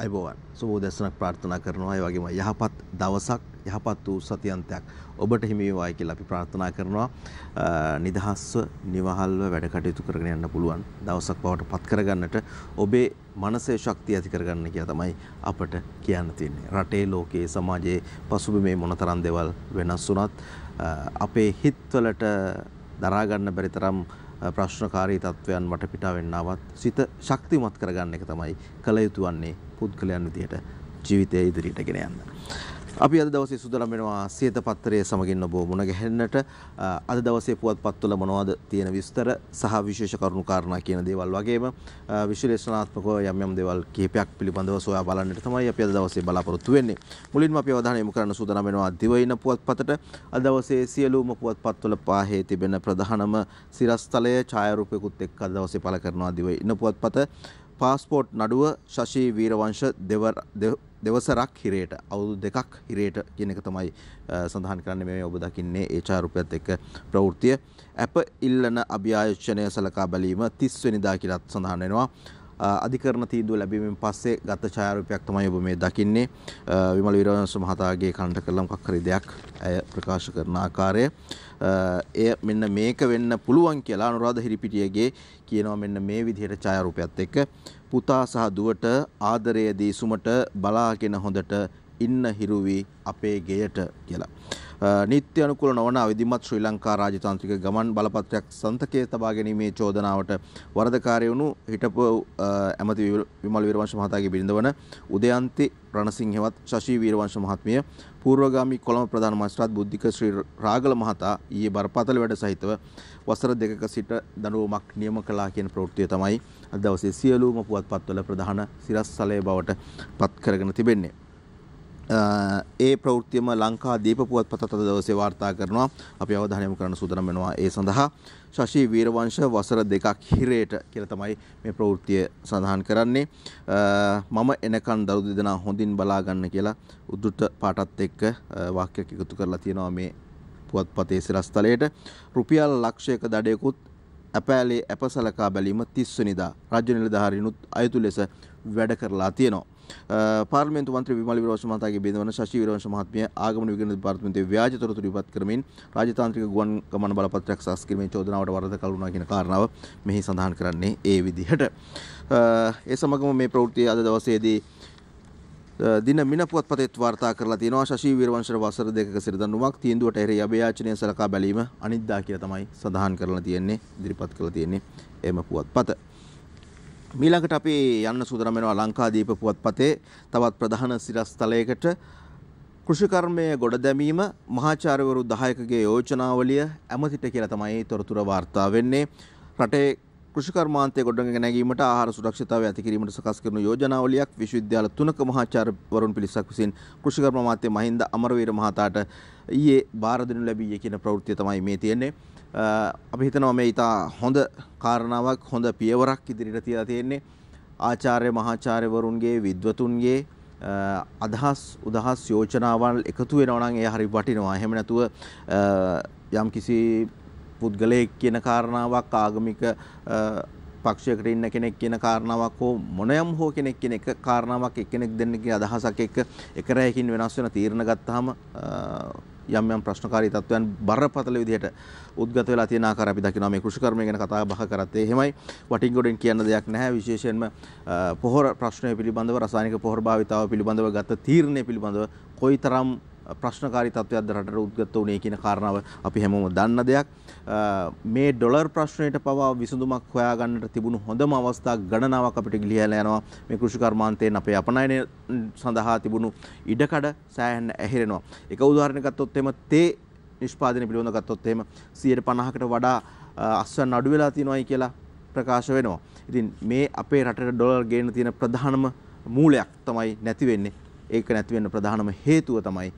අයිබෝවන් සුබෝ දැසනක් ප්‍රාර්ථනා කරනවා ඒ වගේම යහපත් දවසක් යහපත් වූ සතියන්තයක් ඔබට හිමි වේවායි කියලා අපි ප්‍රාර්ථනා කරනවා. නිදහස්ව නිවහල්ව වැඩ කටයුතු කරගෙන යන්න පුළුවන් දවසක් බවට පත් කරගන්නට ඔබේ මනසේ ශක්තිය ඇති කරගන්න කියලා තමයි අපට කියන්න තියෙන්නේ. රටේ ලෝකයේ සමාජයේ පසුබිම මේ මොනතරම් දේවල් වෙනස් වුණත් අපේ හිත්වලට දරා ගන්න බැරි තරම් ප්‍රශ්නකාරී තත්වයන් වටපිටාවෙන් ආවත් සිත ශක්තිමත් කරගන්න එක තමයි කළ යුතු වන්නේ පුද්ගලයන් විදිහට ජීවිතය ඉදිරියට ගෙන යන්න. අපි අද දවසේ සූදානම් වෙනවා සියත පත්‍රයේ සමගින් ඔබ මුණ ගැහෙන්නට අද දවසේ පුවත්පත්වල මොනවද තියෙන විස්තර සහ විශේෂ කරුණු කාරණා කියන දේවල් වගේම විශ්ලේෂණාත්මකව යම් යම් දේවල් කිහිපයක් පිළිබඳව සොයා බලන්නට තමයි අපි අද දවසේ බලාපොරොත්තු වෙන්නේ. මුලින්ම අපි අවධානය යොමු කරන්න සූදානම් වෙනවා දිවයින පුවත්පතට. අද දවසේ සියලුම පුවත්පත්වල පාහේ තිබෙන ප්‍රධානම සිරස්තලය ඡායාරූපයකුත් එක්ක අද දවසේ පළ කරනවා දිවයින පුවත්පත. පාස්පෝට් නඩුව ශශී වීරවංශ දෙවසරක් හිරේට අවුදු දෙකක් හිරේට කියන එක තමයි සඳහන් කරන්න මේ ඔබ දකින්නේ ඒ චාරුපයත් එක්ක ප්‍රවෘතිය. ඇප ඉල්ලන අභ්‍යායෝචනය සලකා බැලීම තිස්වනිදා කියලත් සඳහන් වෙනවා. අධිකරණ තීන්දුව ලැබීමෙන් පස්සේ ගත ඡායාරූපයක් තමයි ඔබ මේ දකින්නේ විමල විරෝධනස මහතාගේ කණ්ඩ කළ මොකක් හරි දෙයක් ඇය ප්‍රකාශ කරන ආකාරය එය මෙන්න මේක වෙන්න පුළුවන් කියලා අනුරාධ හිරිපිටියගේ කියනවා මෙන්න මේ විදිහට ඡායාරූපයත් එක්ක පුතා සහ දුවට ආදරය දී සුමට බලාගෙන හොඳට ඉන්න හිරු වී අපේ ගෙයට කියලා. නීත්‍ය අනුකූල නොවන අවිධිමත් ශ්‍රී ලංකා රාජතාන්ත්‍රික ගමන් බලපත්‍රයක් සන්තකයේ තබා ගැනීමේ චෝදනාවට වරදකාරය වුණු හිටපු ඇමති විමල් වීරවංශ මහතාගේ බිරිඳවන උදයන්ති රණසිංහවත් ශශී වීරවංශ මහත්මිය පූර්වගාමි කොළඹ ප්‍රධාන මන්ත්‍රාත් බුද්ධික ශ්‍රී රාගල මහතා ඊයේ බරපතල වැඩ සහිතව වසර දෙකක සිට දඬුවමක් නියම කළා කියන ප්‍රවෘත්තිය තමයි අද දවසේ සියලුම පුවත්පත්වල ප්‍රධාන සිරස්සලය බවට පත් කරගෙන තිබෙන්නේ. ඒ ප්‍රවෘත්තියම ලංකා දීප පුවත්පතත් අද දවසේ වාර්තා කරනවා. අපි අවධානය යොමු කරන්න සූදානම් වෙනවා ඒ සඳහා. ශශී වීරවංශ වසර දෙකක් හිරේට කියලා තමයි මේ ප්‍රවෘත්තිය සඳහන් කරන්නේ. මම එනකන් දරු දෙදෙනා හොඳින් බලා ගන්න කියලා උද්දුත පාටත් එක්ක වාක්‍යයක් එකතු කරලා තියෙනවා මේ පුවත්පතේ සිරස්තලයට. රුපියල් ලක්ෂයක දඩයකුත් අපෑලේ අපසලකා බැලීම 30 වෙනිදා රාජ්‍ය නිලධාරීනුත් අයුතු ලෙස වැඩ කරලා තියෙනවා. පාර්ලිමේන්තු මන්ත්‍රී විමල විරවංශ මහතාගේ බිඳවන ශෂි විරවංශ මහත්මිය ආගමන විගණන දෙපාර්තමේන්තුවේ ව්‍යාජ තොරතුරු ඉවත් කරමින් රාජතාන්ත්‍රික ගුවන් ගමන බලපත්‍රයක් සකස් කිරීමේ චෝදනාවට වරදකල් වුණා කියන කාරණාව මෙහි සඳහන් කරන්නේ ඒ විදිහට. ඒ සමගම මේ ප්‍රවෘත්තිය අද දවසේදී දින මින පුවත්පතෙත් වාර්තා කරලා තියෙනවා ශෂී වීරවංශර වසර දෙකක සිරදඬුමක් තීන්දුවට එරෙහි අභයාචනය සලකා බැලීම අනිද්දා කියලා තමයි සඳහන් කරලා තියෙන්නේ ඉදිරිපත් කරලා තියෙන්නේ එම පුවත්පත. මීළඟට අපි යන්න සූදානම් වෙනවා ලංකාදීප පුවත්පතේ තවත් ප්‍රධාන සිරස්තලයකට කෘෂිකර්මය ගොඩ දැමීම මහාචාර්යවරු 10කගේ යෝජනාවලිය ඇමතිට කියලා තමයි තොරතුර වාර්තා වෙන්නේ රටේ කෘෂිකර්මාන්තය ගොඩනගා නැගීමට ආහාර සුරක්ෂතාවය ඇති කිරීමට සකස් කරන යෝජනාවලියක් විශ්වවිද්‍යාල තුනක මහාචාර්යවරුන් පිරිසක් විසින් කෘෂිකර්ම මාත්‍ය මහින්ද අමරවීර මහතාට ඊයේ බාර දෙනු ලැබීය කියන ප්‍රවෘත්තිය තමයි මේ තියෙන්නේ අපි හිතනවා මේ ඉතා හොඳ කාරණාවක් හොඳ පියවරක් ඉදිරිට තියලා තියෙන්නේ ආචාර්ය මහාචාර්යවරුන්ගේ විද්වතුන්ගේ අදහස් උදහස් යෝජනාවන් එකතු වෙනවා නම් ඒ හරි වටිනවා. එහෙම නැතුව යම් කිසි පුද්ගලයෙක් කියන කාරණාවක් ආගමික පක්ෂයකට ඉන්න කෙනෙක් කියන කාරණාවක් හෝ මොනයම් හෝ කෙනෙක් කියන එක කාරණාවක් එක්කෙනෙක් දෙන්නගේ අදහසක් එක්ක එක රැයකින් වෙනස් වෙන තීරණ ගත්තාම යම් යම් ප්‍රශ්නකාරී තත්ත්වයන් බරපතල විදිහට උද්ගත වෙලා තියෙන ආකාරය අපි දකිනවා මේ කෘෂිකර්මය ගැන කතා බහ කරත් එහෙමයි වටින්ගොඩෙන් කියන්න දෙයක් නැහැ විශේෂයෙන්ම පොහොර ප්‍රශ්නය පිළිබඳව රසායනික පොහොර භාවිතාව පිළිබඳව ගත තීරණය පිළිබඳව කොයිතරම් ප්‍රශ්නකාරී තත්ත්වයක්ද රටට උද්ගත වුණේ කියන කාරණාව අපි හැමෝම දන්න දෙයක්. මේ ඩොලර් ප්‍රශ්නයට පවා විසඳුමක් හොයාගන්නට තිබුණු හොඳම අවස්ථා ගණනාවක් අපිට ගිලිහලා යනවා මේ කෘෂිකර්මාන්තයෙන් අපේ අපනයනය සඳහා තිබුණු ඉඩකඩ සෑහෙන්න ඇහිරෙනවා. එක උදාහරණයක් ගත්තොත් එම තේ නිෂ්පාදනය පිළිබඳව ගත්තොත් එහෙම 150කට වඩා අස්වැන්න අඩු වෙලා තියෙනවායි කියලා ප්‍රකාශ වෙනවා. ඉතින් මේ අපේ රටට ඩොලර් ගේන්න තියෙන ප්‍රධානම මූලයක් තමයි නැති වෙන්නේ. ඒක නැති වෙන්න ප්‍රධානම හේතුව තමයි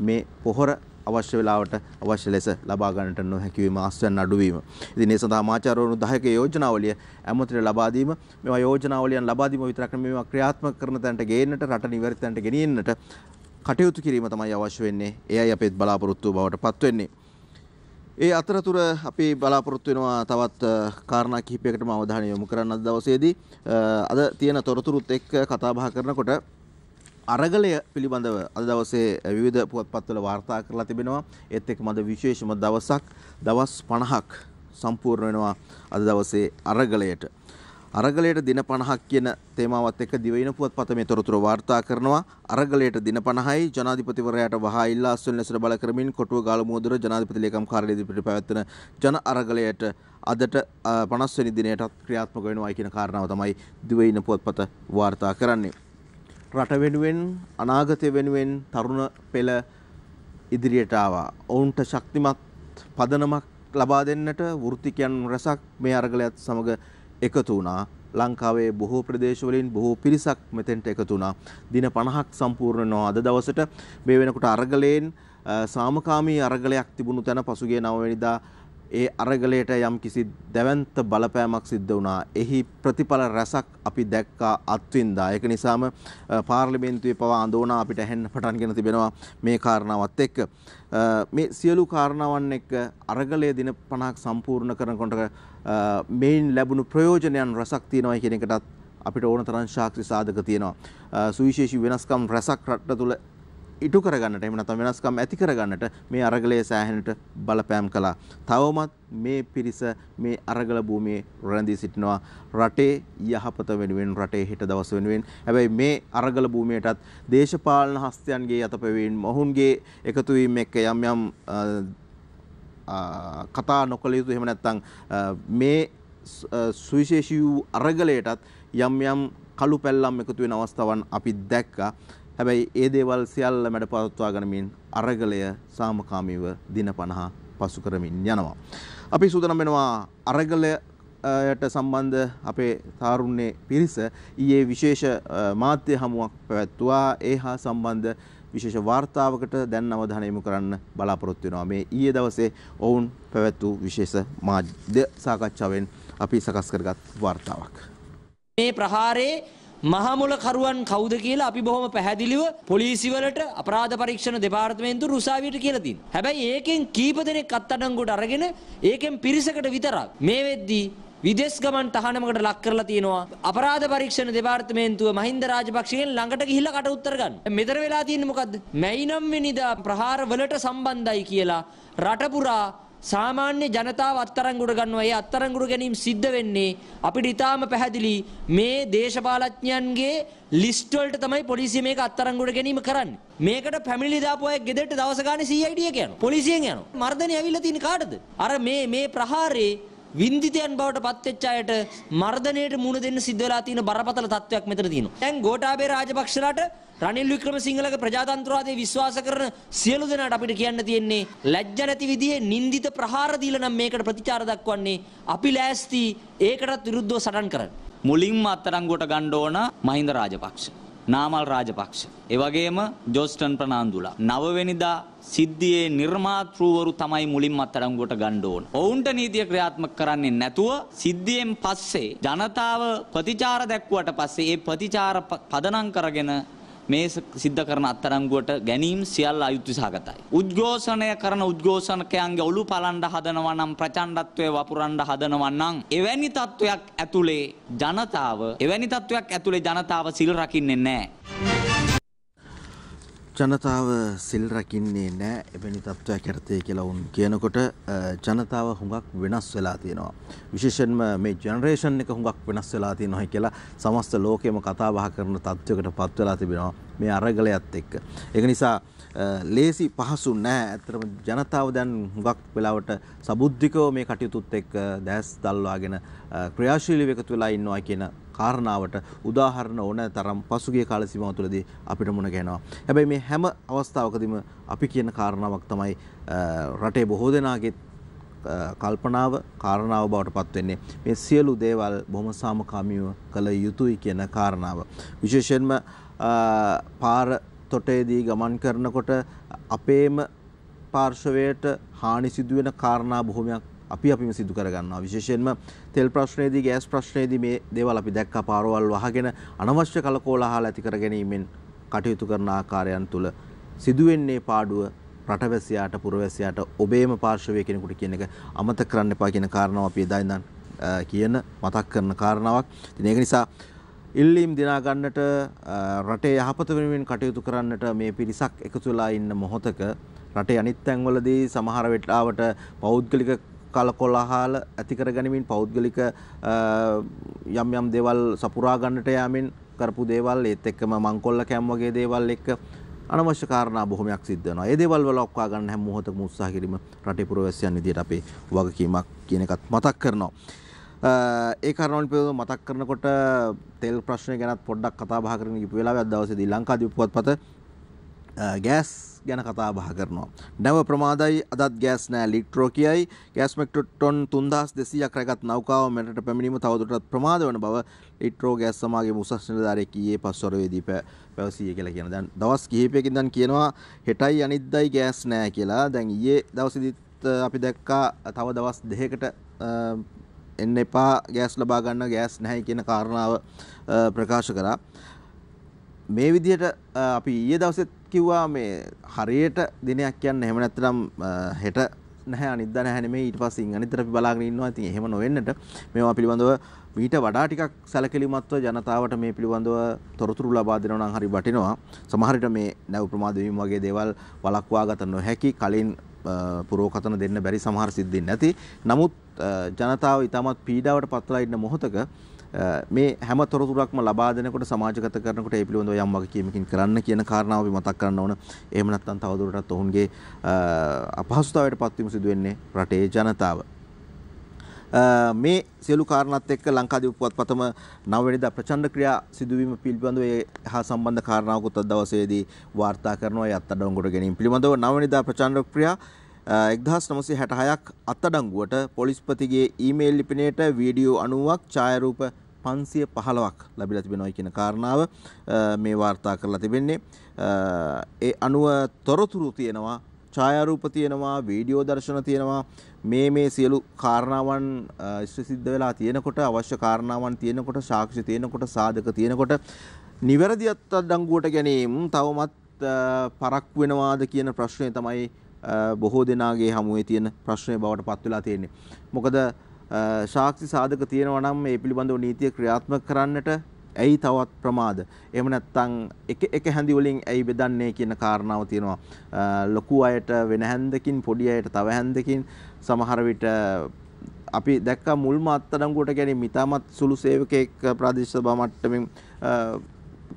මේ පොහොර අවශ්‍ය වෙලාවට අවශ්‍ය ලෙස ලබා ගන්නට නොහැකි වීම ආශ්‍රයන් අඩුවීම. ඉතින් මේ සඳහා මාචාර්යවරුන් 10ක යෝජනාවලිය ඇමතිට ලබා දීම මේවා යෝජනාවලියන් ලබා දීම විතරක් නෙමෙයි මේවා ක්‍රියාත්මක කරන තැනට ගේන්නට රට නිවැරදි තැනට ගෙනියන්නට කටයුතු කිරීම තමයි අවශ්‍ය වෙන්නේ. එයයි අපේත් බලාපොරොත්තු බවට පත් වෙන්නේ. ඒ අතරතුර අපි බලාපොරොත්තු වෙනවා තවත් කාරණා කිහිපයකටම අවධානය යොමු කරන්න අද දවසේදී අද තියෙන තොරතුරුත් එක්ක කතා බහ කරනකොට අරගලය පිළිබඳව අද දවසේ විවිධ පුවත්පත්වල වාර්තා කරලා තිබෙනවා. ඒත් එක්කම අද විශේෂම දවසක් දවස් 50ක් සම්පූර්ණ වෙනවා අද දවසේ අරගලයට. අරගලයට දින 50ක් කියන තේමාවත් එක්ක දිවයින පුවත්පත මේ තොරතුරු වාර්තා කරනවා. අරගලයට දින 50යි ජනාධිපතිවරයාට වහා ඉල්ලා අස්වැන්න ලෙසට බල කරමින් කොටුව ගාලමුවදුර ජනාධිපති ලේකම් කාර්යාලය ඉදිරිපිට පැවැත්වෙන ජන අරගලයට අදට 50 වෙනි දිනයටත් ක්‍රියාත්මක වෙනවා කියන කාරණාව තමයි දිවයින පුවත්පත වාර්තා කරන්නේ. රට වෙනුවෙන් අනාගතය වෙනුවෙන් තරුණ පෙළ ඉදිරියට ආවා. ඔවුන්ට ශක්තිමත් පදනමක් ලබා දෙන්නට වෘත්තිකයන් රැසක් මේ අරගලයත් සමග එකතු වුණා. ලංකාවේ බොහෝ ප්‍රදේශවලින් බොහෝ පිරිසක් මෙතෙන්ට එකතු වුණා. දින 50ක් සම්පූර්ණ වෙනවා අද දවසට. මේ වෙනකොට අරගලයෙන් සාමකාමී අරගලයක් තිබුණු තැන පසුගිය 9 වෙනිදා ඒ අරගලයට යම් කිසි දැවන්ත බලපෑමක් සිද්ධ වුණා. එහි ප්‍රතිඵල රැසක් අපි දැක්කා අත්විඳා. ඒක නිසාම පාර්ලිමේන්තුවේ පවා අඳෝනා අපිට ඇහෙන්න පටන්ගෙන තිබෙනවා මේ කාරණාවත් එක්ක. මේ සියලු කාරණාවන් එක්ක අරගලය දින 50ක් සම්පූර්ණ කරනකොට මේන් ලැබුණු ප්‍රයෝජනයන් රසක් තියෙනවා කියන එකටත් අපිට ඕන තරම් සාක්ෂි සාධක තියෙනවා. සුවිශේෂී වෙනස්කම් රසක් රට තුළ ඉටු කරගන්නට එහෙම නැත්නම් වෙනස්කම් ඇති කරගන්නට මේ අරගලයේ සෑහෙනට බලපෑම් කළා. තවමත් මේ පිරිස මේ අරගල භූමියේ රැඳී සිටිනවා රටේ යහපත වෙනුවෙන් රටේ හෙට දවස වෙනුවෙන්. හැබැයි මේ අරගල භූමියටත් දේශපාලන හස්තයන්ගේ යතපැවීම ඔවුන්ගේ එකතු වීම එක්ක යම් යම් කතා නොකළ යුතු එහෙම නැත්නම් මේ සුවිශේෂී වූ අරගලයටත් යම් යම් කළු පැල්ලම් එකතු වෙන අවස්ථාවන් අපි දැක්කා. හැබැයි ඒ දේවල් සියල්ල මැඩ පවත්වාගෙනමින් අරගලය සාමකාමීව දින 50 පසු කරමින් යනවා. අපි සූදානම් වෙනවා අරගලයට සම්බන්ධ අපේ තාරුණ්‍ය පිරිස ඊයේ විශේෂ මාධ්‍ය හමුවක් පැවැත්තුවා. ඒ හා සම්බන්ධ විශේෂ වාර්තාවකට දැන් අවධානය යොමු කරන්න බලාපොරොත්තු වෙනවා. මේ ඊයේ දවසේ ඔවුන් පැවැත්වූ විශේෂ මාධ්‍ය සාකච්ඡාවෙන් අපි සකස් කරගත් වාර්තාවක්. මේ ප්‍රහාරයේ මහමොල කරුවන් කවුද කියලා අපි බොහොම පැහැදිලිව පොලිසිවලට අපරාධ පරීක්ෂණ දෙපාර්තමේන්තු රුසාවියට කියලා තින්. හැබැයි ඒකෙන් කීප දෙනෙක් අත්අඩංගුවට අරගෙන ඒකෙන් පිරිසකට විතරක් මේ වෙද්දී විදෙස් ගමන් තහනමකට ලක් කරලා තියෙනවා. අපරාධ පරීක්ෂණ දෙපාර්තමේන්තුව මහින්ද රාජපක්ෂගෙන් ළඟට ගිහිල්ලා කට උත්තර ගන්න. මෙතන වෙලා තියෙන්නේ මොකද්ද? මැයිනම් වෙනිදා ප්‍රහාරවලට සම්බන්ධයි කියලා රට පුරා සාමාන්‍ය ජනතාව අත්තරංගුඩ ගන්නවා. ඒ අත්තරංගුඩ ගැනීම සිද්ධ වෙන්නේ අපිට ඊටාම පැහැදිලි මේ දේශපාලඥයන්ගේ ලිස්ට් වලට තමයි පොලිසිය මේක අත්තරංගුඩ ගැනීම කරන්නේ. මේකට ෆැමිලි දාපු අය ගෙදරට දවස ගානේ CID එක යනවා. පොලිසියෙන් යනවා. මර්ධනේ ඇවිල්ලා තියෙන්නේ කාටද? අර මේ මේ ප්‍රහාරේ වින්දිතයන් බවට පත්වෙච්ච අයට මර්ධනයට මුණ දෙන්න සිද්ධ වෙලා තියෙන බරපතල තත්වයක් මෙතන තියෙනවා. දැන් ගෝඨාභය රාජපක්ෂලාට රනිල් වික්‍රමසිංහලගේ ප්‍රජාතන්ත්‍රවාදයේ විශ්වාස කරන සියලු දෙනාට අපිට කියන්න තියෙන්නේ ලැජ්ජ නැති විදිහේ නින්දිත ප්‍රහාර දීලා නම් මේකට ප්‍රතිචාර දක්වන්නේ අපි ලෑස්ති ඒකටත් විරුද්ධව සටන් කරන්න. මුලින්ම අත්තරංගුවට ගන්න ඕන මහින්ද රාජපක්ෂ, නාමල් රාජපක්ෂ, ඒ වගේම ජෝස්ටන් ප්‍රනාන්දුලා. නවවෙනිදා සිද්ධියේ නිර්මාතෘවරු තමයි මුලින්ම අත්අඩංගුවට ගන්න ඕන. ඔවුන්ට නීතිය ක්‍රියාත්මක කරන්නේ නැතුව සිද්ධියෙන් පස්සේ ජනතාව ප්‍රතිචාර දැක්වුවට පස්සේ ඒ ප්‍රතිචාර පදනම් කරගෙන මේ සිද්ධ කරන අත්තරංගුවට ගැනීම සියල්ල අයුක්ති සහගතයි. උද්ඝෝෂණය කරන උද්ඝෝෂණකයන්ගේ ඔළු පලන්ඩ හදනවා නම් ප්‍රචණ්ඩත්වය වපුරන්ඩ හදනවා නම් එවැනි තත්ත්වයක් ඇතුලේ ජනතාව එවැනි තත්ත්වයක් ඇතුලේ ජනතාව සිල් රකින්නේ නැහැ. ජනතාව සිල් රකින්නේ නෑ එවැනි තත්ත්වයක් ඇත්තේ කියලා වුන් කියනකොට ජනතාව හුඟක් වෙනස් වෙලා තියෙනවා. විශේෂයෙන්ම මේ ජෙනරේෂන් එක හුඟක් වෙනස් වෙලා තියෙනවා කියලා සමස්ත ලෝකෙම කතා බහ කරන තත්ත්වයකට පත් වෙලා තිබෙනවා මේ අරගලයත් එක්ක. ඒක නිසා ලේසි පහසු නෑ. ඇත්තටම ජනතාව දැන් හුඟක් වෙලාවට සබුද්ධිකව මේ කටයුතුත් එක්ක දැස් දල්වාගෙන ක්‍රියාශීලීව එකතු වෙලා ඉන්නවා කියන කාරණාවට උදාහරණ ඕනෑ තරම් පසුගිය කාල සීමාව තුළදී අපිට මුණ ගැහෙනවා. හැබැයි මේ හැම අවස්ථාවකදීම අපි කියන කාරණාවක් තමයි රටේ බොහෝ දෙනාගේ කල්පනාව කාරණාව බවට පත්වෙන්නේ මේ සියලු දේවල් බොහොම සාමකාමීව කළ යුතුයි කියන කාරණාව. විශේෂයෙන්ම පාර තොටේදී ගමන් කරනකොට අපේම පාර්ශවයට හානි සිදුවෙන කාරණා බොහොමයක් අපි අපිම සිදු කරගන්නවා විශේෂයෙන්ම තෙල් ප්‍රශ්නයේදී ගෑස් ප්‍රශ්නයේදී මේ දේවල් අපි දැක්ක පාරවල් වහගෙන අනවශ්‍ය කලකෝලහල ඇති කර ගැනීමෙන් කටයුතු කරන ආකාරයන් තුල සිදුවෙන්නේ පාඩුව රටවැසියාට පුරවැසියාට ඔබේම පාර්ශවය කෙනෙකුට කියන එක අමතක කරන්න එපා කියන කාරණාව අපි එදා ඉඳන් කියන මතක් කරන කාරණාවක්. ඉතින් ඒක නිසා ඉල්ලීම් දිනාගන්නට රටේ යහපත වෙනුවෙන් කටයුතු කරන්නට මේ පිරිසක් එකතු වෙලා ඉන්න මොහොතක රටේ අනිත් තැන්වලදී සමහර වෙලාවට පෞද්ගලික කලකොලහල ඇති කර ගැනීමින් පෞද්ගලික යම් යම් දේවල් සපුරා ගන්නට යාමෙන් කරපු දේවල් ඒත් එක්කම මංකොල්ල කැම් වගේ දේවල් එක්ක අනවශ්‍ය කාරණා බොහොමයක් සිද්ධ වෙනවා. ඒ දේවල් වල ඔක්කා ගන්න හැම මොහොතකම උත්සාහ කිරීම රටේ පුරවැසියන් විදියට අපේ වගකීමක් කියන එකත් මතක් කරනවා. ඒ කරනවල් පිළිබඳව මතක් කරනකොට තෙල් ප්‍රශ්නය ගැනත් පොඩ්ඩක් කතා බහ කරගෙන ඉපු වෙලාවේ අද දවසේදී ලංකාදීපුවත් පත ගෑස් ගැන කතා බහ කරනවා. නැව ප්‍රමාදයි අදත් ගෑස් නෑ ලිට්‍රෝ කියයි ගෑස්මෙක්ට ටොන් තුන්දස් දෙසියක් රැගත් නෞකාව මෙටට පැමිණීම තවදුරටත් ප්‍රමාද වන බව ලිට්‍රෝ ගෑස් සමාගේ මුසස් නිලධාරය කියයේ පස්වරවේදී පැවසීය කියලා කියන දැන් දවස් කිහිපයකින් දැන් කියනවා හෙටයි අනිද්දයි ගෑස් නෑ කියලා දැන් ඊයේ දවසදිත් අපි දැක්කා තව දවස් දෙහකට එන්න එපා ගෑස් ලබා ගන්න ගෑස් නැහැ කියන කාරණාව ප්‍රකාශ කරා මේ විදිහට අපි ඊයේ දවසෙත් කිව්වා මේ හරියට දිනයක් කියන්න එහෙම නැත්නම් හෙට නැහැ අනිද්දා නැහැ නෙමෙයි ඊට පස්සේ අනිද්දා අපි බලාගෙන ඉන්නවා. ඉතින් එහෙම නොවෙන්නට මේවා පිළිබඳව මීට වඩා ටිකක් සැලකිලිමත්ව ජනතාවට මේ පිළිබඳව තොරතුරු ලබා දෙනවා නම් හරි වටිනවා. සමහර විට මේ නැව් ප්‍රමාද වීම වගේ දේවල් වළක්වා ගත නොහැකි කලින් පුරෝකතන දෙන්න බැරි සමහර සිද්ධීන් නැති. නමුත් ජනතාව ඊටමත් පීඩාවට පත්වලා ඉන්න මොහොතක මේ හැම තොරතුරක්ම ලබා දෙනකොට සමාජගත කරනකොට ඒ පිළිබඳව යම් වගකීමකින් කරන්න කියන කාරණාව අපි මතක් කරන්න ඕන. එහෙම නැත්නම් තවදුරටත් ඔවුන්ගේ අපහසුතාවයට පත්වීම සිදු වෙන්නේ රටේ ජනතාව. මේ සියලු කාරණත් එක්ක ලංකාදීප පුවත්පතම නවවෙනිදා ප්‍රචණ්ඩ ක්‍රියා සිදුවීම පිළිබඳව ඒ හා සම්බන්ධ කාරණාවකුත් අද දවසේදී වාර්තා කරනවා ඒ අත්අඩංගුවට ගැනීම පිළිබඳව නවවෙනිදා ප්‍රචණ්ඩ ක්‍රියා 1966ක් අත්අඩංගුවට පොලිස්පතිගේ ඊමේල් ලිපිනයට වීඩියෝ 90ක් ඡායාරූප පන්සිය පහලවක් ලබිල තිබෙනොයි කියන කාරණාව මේ වාර්තා කරලා තිබෙන්නේ ඒ අනුව තොරතුරු තියෙනවා ඡායාරූප තියෙනවා වීඩියෝ දර්ශන තියෙනවා මේ මේ සියලු කාරණාවන් ඉෂ්ට සිද්ධ වෙලා තියෙනකොට අවශ්‍ය කාරණාවන් තියෙනකොට සාක්ෂි තියෙනකොට සාධක තියෙනකොට නිවැරදිත් අඩංගුවට ගැනීම තවමත් පරක් වෙනවාද කියන ප්‍රශ්නය තමයි බොහෝ දෙනාගේ හමුවේ තියෙන ප්‍රශ්නය බවට පත් වෙලා තියෙන්නේ. මොකද සාක්ෂි සාධක තියෙනවා නම් මේ පිළිබඳව නීතිය ක්‍රියාත්මක කරන්නට ඇයි තවත් ප්‍රමාද එහෙම නැත්නම් එක එක හැඳි වලින් ඇයි බෙදන්නේ කියන කාරණාව තියෙනවා ලොකු අයට වෙන හැන්දකින් පොඩි අයට තව හැන්දකින් සමහර විට අපි දැක්ක මුල්ම අත්අඩංගුවට ගැනීම ඉතාමත් සුළු සේවකයෙක් ප්‍රාදේශීය සභාව මට්ටමින්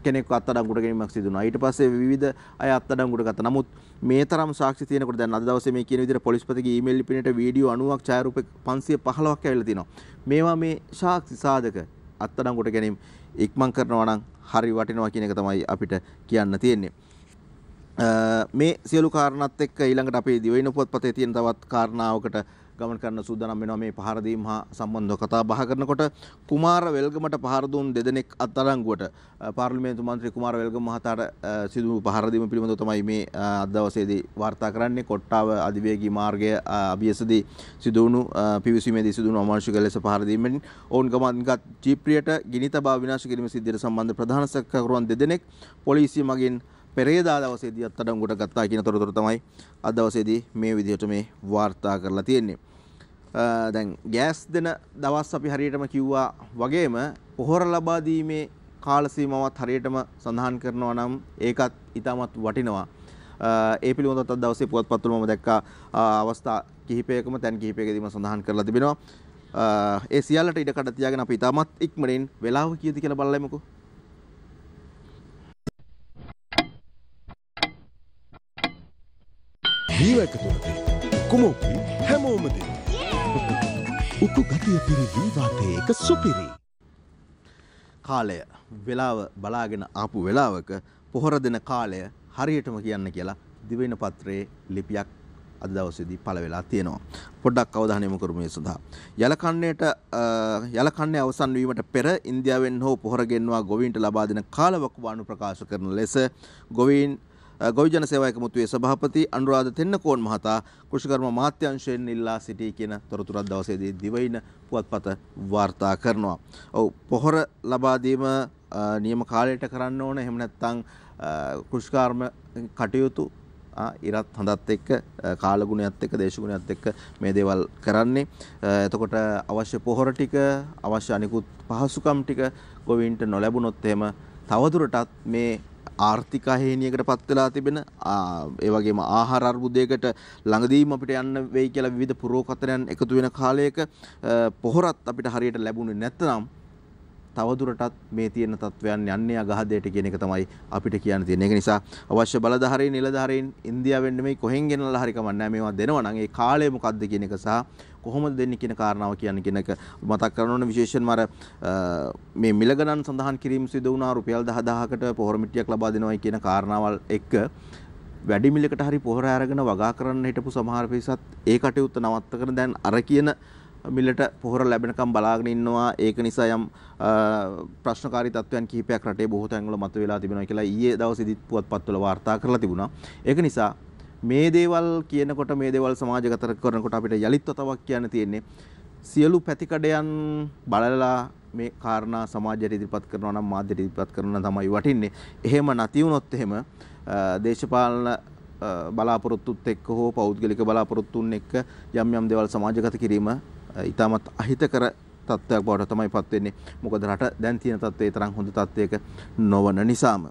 කෙනෙක් අත්අඩංගුවට ගැනීමක් සිදු වුණා. ඊට පස්සේ විවිධ අය අත්අඩංගුවට ගත්තා. නමුත් මේ තරම් සාක්ෂි තියෙනකොට දැන් අද දවසේ මේ කියන විදිහට පොලිස්පතිගේ ඊමේල් ලිපිනයට වීඩියෝ 90ක් ඡායාරූප 515ක් ඇවිල්ලා තිනවා. මේවා මේ සාක්ෂි සාධක අත්අඩංගුවට ගැනීම ඉක්මන් කරනවා නම් හරි වටිනවා කියන එක තමයි අපිට කියන්න තියෙන්නේ. මේ සියලු කාරණාත් එක්ක ඊළඟට අපේ දිවයින පුවත්පතේ තියෙන තවත් කාරණාවකට ගමන් කරන සූදානම් වෙනවා මේ පහර දීම හා සම්බන්ධව කතා බහ කරනකොට කුමාර වෙල්ගමට පහර දුන් දෙදෙනෙක් අත්අඩංගුවට පාර්ලිමේන්තු මන්ත්‍රී කුමාර වෙල්ගම මහතාට සිදු වූ පහර දීම පිළිබඳව තමයි මේ අද දවසේදී වාර්තා කරන්නේ කොට්ටාව අධිවේගී මාර්ගය අභියසදී සිදු වුණු පිවිසීමේදී සිදු වුණු අමානුෂික ලෙස පහර දීමෙන් ඔවුන් ගමන්ගත් ජීප්‍රියට ගිනි තබා විනාශ කිරීම සිද්ධියට සම්බන්ධ ප්‍රධාන සැකකරුවන් දෙදෙනෙක් පොලිසිය මගින් පෙරේදා දවසේදී අත්අඩංගුවට ගත්තා කියන තොරතුරු තමයි අද දවසේදී මේ විදිහට මේ වාර්තා කරලා තියෙන්නේ. දැන් ගෑස් දෙන දවස් අපි හරියටම කිව්වා වගේම පොහොර ලබා දීමේ කාල සීමාවත් හරියටම සඳහන් කරනවා නම් ඒකත් ඉතාමත් වටිනවා. ඒ පිළිබඳව අද දවසේ පුවත්පත්වල මම දැක්කා අවස්ථා කිහිපයකම තැන් කිහිපයකදීම සඳහන් කරලා තිබෙනවා. ඒ සියල්ලට ඉඩ කඩ තියාගෙන අපි ඉතාමත් ඉක්මනින් වෙලාව කීයද කියලා බලමුකෝ. ජීව එකතු වෙන කුමෝකුයි හැමෝම දෙන්න. උතු ගතිය පිරිවි වාතයේ එක සුපිරි. කාලය වෙලාව බලාගෙන ආපු වෙලාවක පොහොර දෙන කාලය හරියටම කියන්න කියලා දිවෙන පත්‍රයේ ලිපියක් අද දවසේදී පළ වෙලා තියෙනවා. පොඩ්ඩක් අවධානය යොමු කරමු මේ සඳහා. යලකන්නේට යලකන්නේ අවසන් වීමට පෙර ඉන්දියාවෙන් හෝ පොහොර ගෙන්වා ගොවීන්ට ලබා දෙන කාලවකවානු ප්‍රකාශ කරන ලෙස ගොවීන් ගොවිජන සේවා එකමුතුවේ සභාපති අනුරාධ තෙන්නකෝන් මහතා කෘෂිකර්ම අමාත්‍යංශයෙන් ඉල්ලා සිටී කියන තොරතුරක් දවසේදී දිවයින පුවත්පත වාර්තා කරනවා. ඔව් පොහොර ලබා දීම නියම කාලයට කරන්න ඕන එහෙම නැත්නම් කෘෂිකාර්ම කටයුතු ඉරත් හඳත් එක්ක කාලගුණයත් එක්ක දේශගුණයත් එක්ක මේ දේවල් කරන්නේ. එතකොට අවශ්‍ය පොහොර ටික අවශ්‍ය අනිකුත් පහසුකම් ටික ගොවීන්ට නොලැබුණොත් එහෙම තවදුරටත් මේ ආර්ථික හේනියකට පත් වෙලා තිබෙන ඒ වගේම ආහාර අර්බුදයකට ළඟදීම අපිට යන්න වෙයි කියලා විවිධ පුරෝකථනයන් එකතු වෙන කාලයක පොහොරත් අපිට හරියට ලැබුණේ නැත්නම් තවදුරටත් මේ තියෙන තත්ත්වයන් යන්නේ අගහදයට කියන එක තමයි අපිට කියන්න තියෙන්නේ. ඒක නිසා අවශ්‍ය බලධාරීන් නිලධාරීන් ඉන්දියාවෙන් නෙමෙයි කොහෙන් ගෙනල්ලා හරි කමක් නැහැ මේවා දෙනවා නම් ඒ කාලය මොකද්ද කියන එක සහ කොහොමද දෙන්නේ කියන කාරණාව කියන්නේ කියන එක මතක් කරන ඕන විශේෂයෙන්ම අර මේ මිලගණන් සඳහන් කිරීම සිදු වුණා රුපියල් 10000කට පොහොර මිටියක් ලබා දෙනවයි කියන කාරණාවල් එක්ක වැඩි මිලකට හරි පොහොර අරගෙන වගා කරන්න හිටපු සමහර පිරිසත් ඒ කටයුත්ත නවත්තගෙන දැන් අර කියන මිලට පොහොර ලැබෙනකම් බලාගෙන ඉන්නවා ඒක නිසා යම් ප්‍රශ්නකාරී තත්ත්වයන් කිහිපයක් රටේ බොහෝ තැන්වල මතුවලා තිබෙනවා කියලා ඊයේ දවසේදීත් පුවත්පත්වල වාර්තා කරලා තිබුණා ඒක නිසා මේ දේවල් කියනකොට මේ දේවල් සමාජගත කරනකොට අපිට යලිත් වතාවක් කියන්න තියෙන්නේ සියලු පැතිකඩයන් බලලා මේ කාරණා සමාජයට ඉදිරිපත් කරනවා නම් මාධ්‍යට ඉදිරිපත් කරනවා තමයි වටින්නේ. එහෙම නැති වුණොත් එහෙම දේශපාලන බලාපොරොත්තුත් එක්ක හෝ පෞද්ගලික බලාපොරොත්තුන් එක්ක යම් යම් දේවල් සමාජගත කිරීම ඉතාමත් අහිතකර තත්ත්වයක් බවට තමයි පත් වෙන්නේ. මොකද රට දැන් තියෙන තත්ත්වයේ තරම් හොඳ තත්ත්වයක නොවන නිසාම.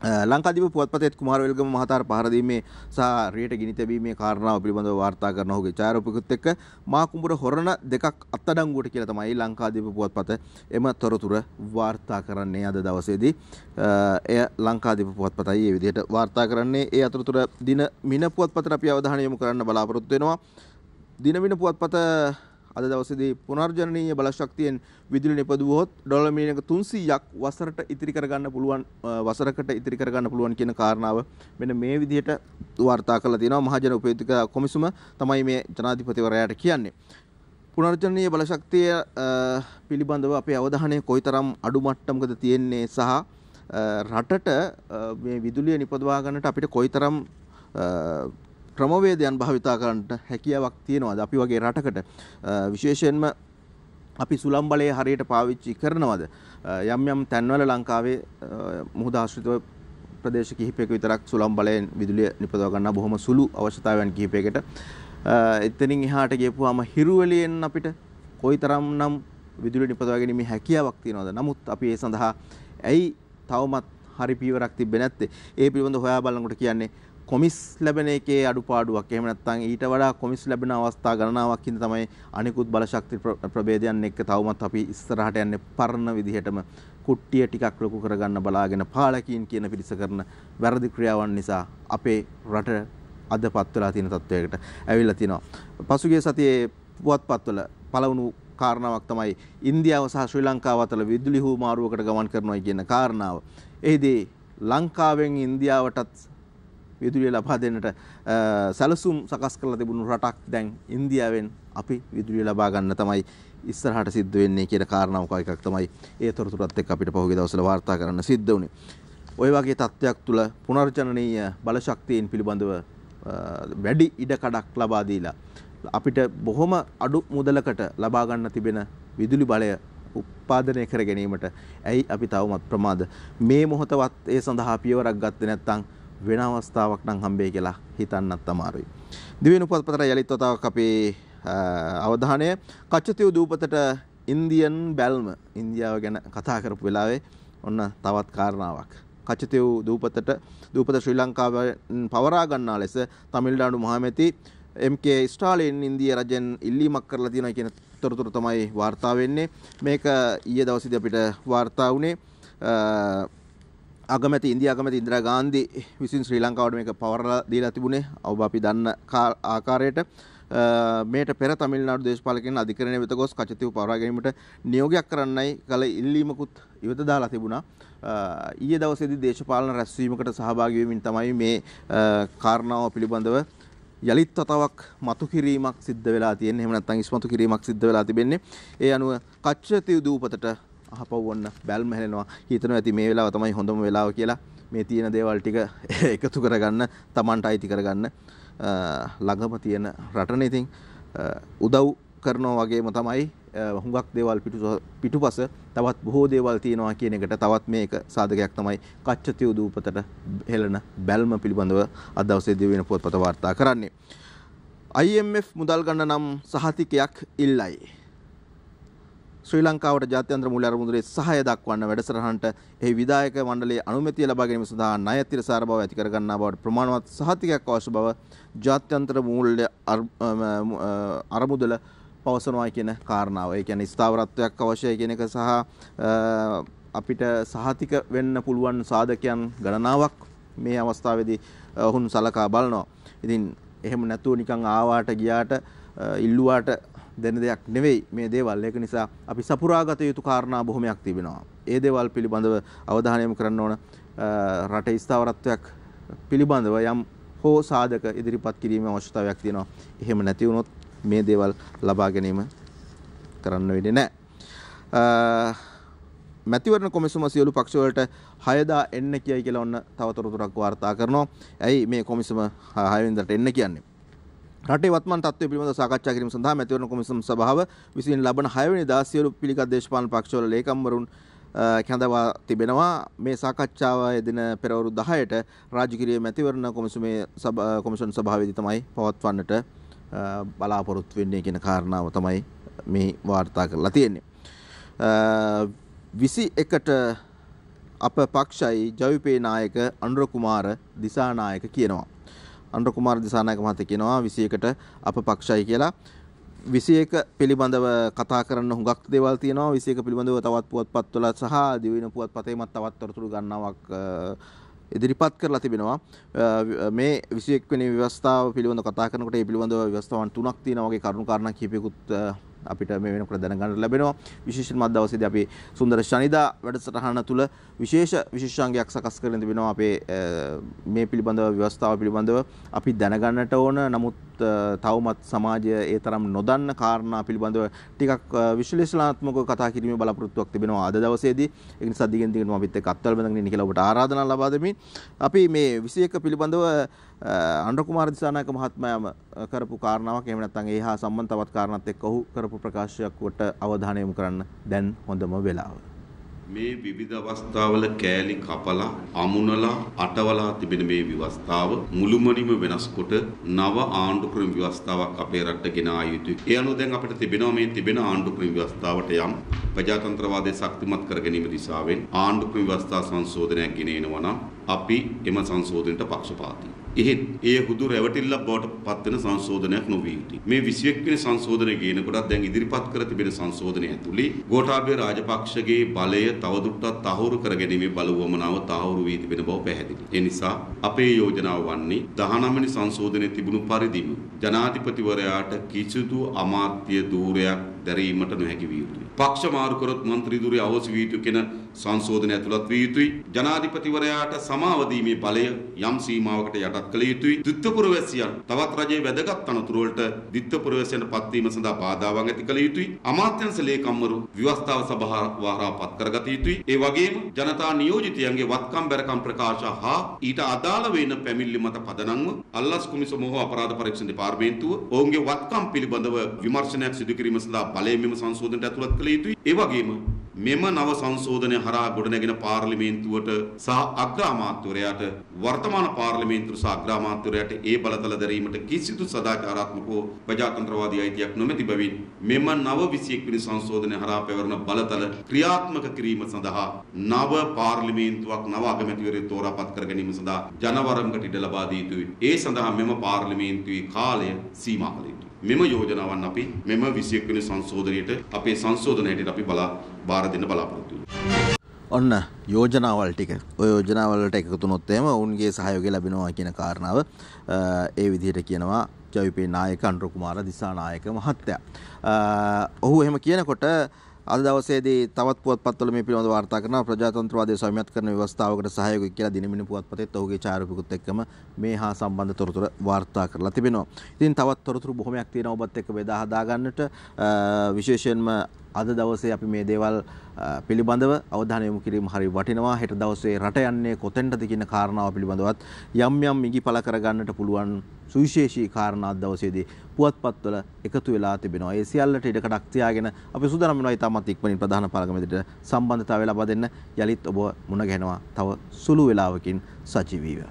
ලංකාදීප පුවත්පතේ කුමාර වෙල්ගම මහතාට පහර දීමේ සහ රියට ගිනි තැබීමේ කාරණාව පිළිබඳව වාර්තා කරන ඔහුගේ ඡායාරූපිකුත් එක්ක මා කුඹුර හොරණ දෙකක් අත්අඩංගුවට කියලා තමයි ලංකාදීප පුවත්පත එම තොරතුර වාර්තා කරන්නේ අද දවසේදී එය ලංකාදීප පුවත්පතයි මේ විදිහට වාර්තා කරන්නේ ඒ අතරතුර දින මින පුවත්පතට අපි අවධානය යොමු කරන්න බලාපොරොත්තු වෙනවා දින මින පුවත්පත අද දවසේදී පුනර්ජනනීය බලශක්තියෙන් විදුලි නිපදවුවොත් ඩොලර් මිලියන 300ක් වසරට ඉතිරි කරගන්න පුළුවන් වසරකට ඉතිරි කරගන්න පුළුවන් කියන කාරණාව මෙන්න මේ විදිහට වාර්තා කරලා තියෙනවා මහජන උපයෝගිතා කොමිසම තමයි මේ ජනාධිපතිවරයාට කියන්නේ. පුනර්ජනීය බලශක්තිය පිළිබඳව අපේ අවධානය කොයිතරම් අඩු මට්ටමකද තියෙන්නේ සහ රටට මේ විදුලිය නිපදවා ගන්නට අපිට කොයිතරම් ක්‍රමවේදයන් භාවිතා කරන්නට හැකියාවක් තියෙනවාද අපි වගේ රටකට විශේෂයෙන්ම අපි සුළම් බලය හරියට පාවිච්චි කරනවද යම් යම් තැන්වල ලංකාවේ මුහුද ආශ්‍රිතව ප්‍රදේශ කිහිපයක විතරක් සුළම් බලයෙන් විදුලිය නිපදව ගන්න බොහොම සුළු අවශ්‍යතාවයන් කිහිපයකට එතනින් එහාට ගියපුවාම හිරුවලියෙන් අපිට කොයිතරම්නම් විදුලිය නිපදවා ගැනීම හැකියාවක් තියෙනවද නමුත් අපි ඒ සඳහා ඇයි තවමත් හරි පීවරක් තිබෙන්නේ නැත්තේ ඒ පිළිබඳව හොයා බලනකොට කියන්නේ කොමිස් ලැබෙන එකේ අඩුපාඩුවක් එහෙම නැත්නම් ඊට වඩා කොමිස් ලැබෙන අවස්ථා ගණනාවක් හින්දා තමයි අනිකුත් බලශක්ති ප්‍රභේදයන් එක්ක තවමත් අපි ඉස්සරහට යන්නේ පරණ විදිහටම කුට්ටිය ටිකක් ලොකු කරගන්න බලාගෙන පාලකීන් කියන පිරිස කරන වැරදි ක්‍රියාවන් නිසා අපේ රට අදපත් වෙලා තියෙන තත්වයකට ඇවිල්ලා තිනවා. පසුගිය සතියේ පුවත්පත්වල පළවුණු කාරණාවක් තමයි ඉන්දියාව සහ ශ්‍රී ලංකාව අතර විදුලි හුමාරුවකට ගමන් කරනවා කියන කාරණාව. එහිදී ලංකාවෙන් ඉන්දියාවටත් විදුලිය ලබා දෙන්නට සැලසුම් සකස් කරලා තිබුණු රටක් දැන් ඉන්දියාවෙන් අපි විදුලිය ලබා ගන්න තමයි ඉස්සරහට සිද්ධ වෙන්නේ කියන කාරණාව කෝ එකක් තමයි ඒ තොරතුරත් එක්ක අපිට පහුගිය දවස්වල වාර්තා කරන්න සිද්ධ වුණේ. ওই වගේ තත්ත්වයක් තුල පුනර්ජනනීය බලශක්තියින් පිළිබඳව වැඩි ඉඩ කඩක් ලබා දීලා අපිට බොහොම අඩු මුදලකට ලබා ගන්න තිබෙන විදුලි බලය උත්පාදනය කර ගැනීමට ඇයි අපි තවමත් ප්‍රමාද මේ මොහොතවත් ඒ සඳහා පියවරක් ගත්තේ නැත්නම් වෙන අවස්ථාවක් නම් හම්බේ කියලා හිතන්නත් අමාරුයි. දිවෙන උපත්පතර යලිත් වතාවක් අපේ අවධානය කච්චතිය දූපතට ඉන්දියන් බැල්ම ඉන්දියාව ගැන කතා කරපු වෙලාවේ ඔන්න තවත් කාරණාවක්. කච්චතිව් දූපතට දූපත ශ්‍රී ලංකාව පවරා ගන්නා ලෙස තමිල්නාඩු මහමැති MK ස්ටාලින් ඉන්දිය රජෙන් ඉල්ලීමක් කරලා තියෙනවා කියන තොරතුරු තමයි වාර්තා වෙන්නේ. මේක ඊයේ දවසේදී අපිට වාර්තා වුණේ අගමැති ඉන්දිය අගමැති ඉන්දිරා ගාන්ධි විසින් ශ්‍රී ලංකාවට මේක පවරලා දීලා තිබුණේ අවබ අපි දන්න ආකාරයට මේට පෙර තමිල්නාඩු දේශපාලකයන් අධිකරණය වෙත ගොස් කචතිව පවරා ගැනීමට නියෝගයක් කරන්නයි කල ඉල්ලීමකුත් ඉවත දාලා තිබුණා ඊයේ දවසේදී දේශපාලන රැස්වීමකට සහභාගී වෙමින් තමයි මේ කාරණාව පිළිබඳව යළිත් අතාවක් මතු කිරීමක් සිද්ධ වෙලා තියෙන්නේ එහෙම නැත්නම් ඉස්මතු කිරීමක් සිද්ධ වෙලා තිබෙන්නේ ඒ අනුව කච්චතිව දූපතට අහපව් ඔන්න බැල්ම හැලෙනවා හිතනවා ඇති මේ වෙලාව තමයි හොඳම වෙලාව කියලා මේ තියෙන දේවල් ටික එකතු කරගන්න Tamanට අයිති කරගන්න ළඟම තියෙන රටනේ ඉතින් උදව් කරනවා වගේම තමයි හුඟක් දේවල් පිටුපස තවත් බොහෝ දේවල් තියෙනවා කියන එකට තවත් මේක සාධකයක් තමයි කච්චතිය දූපතට හෙළන බැල්ම පිළිබඳව අද දවසේ දෙවෙනි පොත්පත වාර්තා කරන්නේ. IMF මුදල් ගන්න නම් සහතිකයක් ඉල්ලයි. ශ්‍රී ලංකාවට ජාත්‍යන්තර මූල්‍ය අරමුදලේ සහාය දක්වන්න වැඩසටහනට එහි විධායක මණ්ඩලයේ අනුමැතිය ලබා ගැනීම සඳහා ණය තිරසාර බව ඇති කර ගන්නා බවට ප්‍රමාණවත් සහතිකයක් අවශ්‍ය බව ජාත්‍යන්තර මූල්‍ය අරමුදල පවසනවා කියන කාරණාව. ඒ කියන්නේ ස්ථාවරත්වයක් අවශ්‍යයි කියන එක සහ අපිට සහතික වෙන්න පුළුවන් සාධකයන් ගණනාවක් මේ අවස්ථාවේදී ඔවුන් සලකා බලනවා. ඉතින් එහෙම නැතුව නිකන් ආවාට ගියාට ඉල්ලුවාට දෙන දෙයක් නෙවෙයි මේ දේවල් ඒක නිසා අපි සපුරාගත යුතු කාරණා බොහොමයක් තිබෙනවා. ඒ දේවල් පිළිබඳව අවධානය යොමු කරන්න ඕන රටේ ස්ථාවරත්වයක් පිළිබඳව යම් හෝ සාධක ඉදිරිපත් කිරීම අවශ්‍යතාවයක් තියෙනවා. එහෙම නැති වුණොත් මේ දේවල් ලබා ගැනීම කරන්න වෙන්නේ නැහැ. මැතිවරණ කොමිසම සියලු පක්ෂවලට හයදා එන්න කියයි කියලා ඔන්න තවතොරතුරක් වාර්තා කරනවා. ඇයි මේ කොමිසම හයවෙනිදාට එන්න කියන්නේ? රටේ වත්මන් තත්ත්වය පිළිබඳව සාකච්ඡා කිරීම සඳහා මැතිවරණ කොමිසම් සභාව විසින් ලබන 6 වෙනිදා සියලු පිළිගත් දේශපාලන පක්ෂවල ලේකම්වරුන් කැඳවා තිබෙනවා මේ සාකච්ඡාව යෙදෙන පෙරවරු 10ට රාජකීය මැතිවරණ කොමිසමේ කොමිෂන් සභාවේදී තමයි පවත්වන්නට බලාපොරොත්තු වෙන්නේ කියන කාරණාව තමයි මේ වාර්තා කරලා තියෙන්නේ. විසි එකට අප පක්ෂයි ජවිපේ නායක අනුර කුමාර දිසානායක කියනවා. අනුර කුමාර දිසානායක මහත්තයා කියනවා 21ට අප පක්ෂයි කියලා 21 පිළිබඳව කතා කරන්න හුඟක් දේවල් තියෙනවා 21 පිළිබඳව තවත් පුවත්පත්වල සහ දිවින පුවත්පතේමත් තවත් තොරතුරු ගන්නවක් ඉදිරිපත් කරලා තිබෙනවා මේ 21 වෙනි ව්‍යවස්ථාව පිළිබඳව කතා කරනකොට ඒ පිළිබඳව ව්‍යවස්ථාවන් තුනක් තියෙනවා වගේ කරුණු කාරණා කිහිපයකුත් අපිට මේ වෙනකොට දැනගන්න ලැබෙනවා විශේෂයෙන්ම අද දවසේදී අපි සුන්දර ශනිදා වැඩසටහන තුළ විශේෂ විශේෂාංගයක් සකස් කරගෙන තිබෙනවා අපේ මේ පිළිබඳව ව්‍යවස්ථාව පිළිබඳව අපි දැනගන්නට ඕන නමුත් තවමත් සමාජය ඒ තරම් නොදන්න කාරණා පිළිබඳව ටිකක් විශ්ලේෂණාත්මකව කතා කිරීමේ බලාපොරොත්තුවක් තිබෙනවා අද දවසේදී ඒ නිසා දිගින් දිගටම අපිත් එක්ක අත්වල බඳගෙන ඉන්න කියලා ඔබට ආරාධනා ලබා දෙමින් අපි මේ 21 පිළිබඳව අනුර කුමාර දිසානායක මහත්මයාම කරපු කාරණාවක් එහෙම නැත්නම් ඒ හා සම්බන්ධ තවත් කාරණාත් එක්ක ඔහු කරපු ප්‍රකාශයක් වට අවධානය යොමු කරන්න දැන් හොඳම වෙලාව. මේ විවිධ අවස්ථාවල කෑලි කපලා අමුණලා අටවලා තිබෙන මේ විවස්ථාව මුළුමනින්ම වෙනස්කොට නව ආණ්ඩු ක්‍රම ව්‍යවස්ථාවක් අපේ රටට ගෙන ආ යුතුයි. ඒ අනුව දැන් අපිට තිබෙනවා මේ තිබෙන ආණ්ඩු ක්‍රම ව්‍යවස්ථාවට යම් ප්‍රජාතන්ත්‍රවාදය ශක්තිමත් කර ගැනීම දිශාවෙන් ආණ්ඩු ක්‍රම ව්‍යවස්ථා සංශෝධනයක් ගෙන එනවා නම් අපි එම සංශෝධනයට පක්ෂපාතී එහෙත් ඒ හුදු රැවටිල්ලක් බවට පත්වන සංශෝධනයක් නොවිය යුතුයි. මේ 21 වෙනි සංශෝධනය ගේනකොටත් දැන් ඉදිරිපත් කර තිබෙන සංශෝධනය ඇතුළේ ගෝඨාභය රාජපක්ෂගේ බලය තවදුරටත් තහවුරු කර ගැනීමේ බලවමනාව තහවුරු වී තිබෙන බව පැහැදිලි. ඒ නිසා අපේ යෝජනාව වන්නේ 19 වෙනි සංශෝධනයේ තිබුණු පරිදිම ජනාධිපතිවරයාට කිසිදු අමාත්‍ය ධූරයක් දැරීමට නොහැකි විය යුතුයි. පක්ෂ මාරු කරොත් മന്ത്രി ධුරය අවශ්‍ය විය යුතු කෙන සංශෝධන ඇතුළත් විය යුතුයි. ජනාධිපතිවරයාට සමාව දීමේ බලය යම් සීමාවකට යටත් කළ යුතුයි. දිත්තපුරවැසියන් තවත් රජයේ වැදගත් අනතුරු වලට දිත්තපුරවැසියන් පත්වීම සඳහා බාධාවන් ඇති කළ යුතුයි. අමාත්‍යංශ ලේකම්වරු ව්‍යවස්ථාව සභාව හරහා පත් කරගත යුතුයි. ඒ වගේම ජනතා නියෝජිතයන්ගේ වත්කම් බැරකම් ප්‍රකාශ හා ඊට අදාළ වෙන පැමිණිලි මත පදනම්ව අල්ලස් කුමිසමෝහ අපරාධ පරීක්ෂණ දෙපාර්තමේන්තුව ඔවුන්ගේ වත්කම් පිළිබඳව විමර්ශනයක් සිදු කිරීම සඳහා ඵලයේ මෙම සංශෝධනයට ඇතුළත් කළ යුතුයි. ඒ වගේම මෙම නව සංශෝධනය හරහා ගොඩනැගෙන පාර්ලිමේන්තුවට සහ අග්‍රාමාත්‍යවරයාට වර්තමාන පාර්ලිමේන්තුව සහ අග්‍රාමාත්‍යවරයාට ඒ බලතල දැරීමට කිසිදු සදාචාරාත්මක හෝ ප්‍රජාතන්ත්‍රවාදී අයිතියක් නොමැති බැවින් මෙම නව 21 වෙනි සංශෝධනය හරහා පැවරුණ බලතල ක්‍රියාත්මක කිරීම සඳහා නව පාර්ලිමේන්තුවක් නව අගමැතිවරයෙකු තෝරාපත් කර ගැනීම සඳහා ජනවරම්කට ඉඩ ලබා දිය යුතුයි. ඒ සඳහා මෙම පාර්ලිමේන්තුවේ කාලය සීමා කළ යුතුයි. මෙම යෝජනාවන් අපි මෙම 21 වෙනි සංශෝධනයේට අපේ සංශෝධනයට අපි බලා බාර දෙන්න බලාපොරොත්තු ඔන්න යෝජනාවල් ටික ඔය යෝජනාවලට එකතු වුණොත් එහෙම ඔවුන්ගේ සහයෝගය ලැබෙනවා කියන කාරණාව ඒ විදිහට කියනවා ජවිපේ නායක අනුර කුමාර දිසානායක මහත්තයා. ඔහු එහෙම කියනකොට අද දවසේදී තවත් පුවත්පත්වල මේ පිළිබඳව වාර්තා කරනවා ප්‍රජාතන්ත්‍රවාදී සමයත් කරන ව්‍යවස්ථාවකට සහයෝගී කියලා දිනමිනි පුවත්පතෙත් ඔහුගේ චාරිපුකුත් එක්කම මේ හා සම්බන්ධ තොරතුරු වාර්තා කරලා තිබෙනවා. ඉතින් තවත් තොරතුරු බොහොමයක් තියෙනවා ඔබත් එක්ක බෙදා හදා ගන්නට විශේෂයෙන්ම අද දවසේ අපි මේ දේවල් පිළිබඳව අවධානය යොමු කිරීම හරි වටිනවා. හෙට දවසේ රට යන්නේ කොතෙන්ටද කියන කාරණාව පිළිබඳවත් යම් යම් ඉඟි පළ කරගන්නට පුළුවන් සුවිශේෂී කාරණා දවසේදී පුවත්පත්වල එකතු වෙලා තිබෙනවා. ඒ සියල්ලට ඉඩකඩක් තියාගෙන අපි සූදානම් වෙනවා ඊටමත් ඉක්මනින් ප්‍රධාන පාරගමෙදට සම්බන්ධතාවය ලබා දෙන්න යලිත් ඔබ මුණ ගැහෙනවා තව සුළු වේලාවකින් සජීවීව.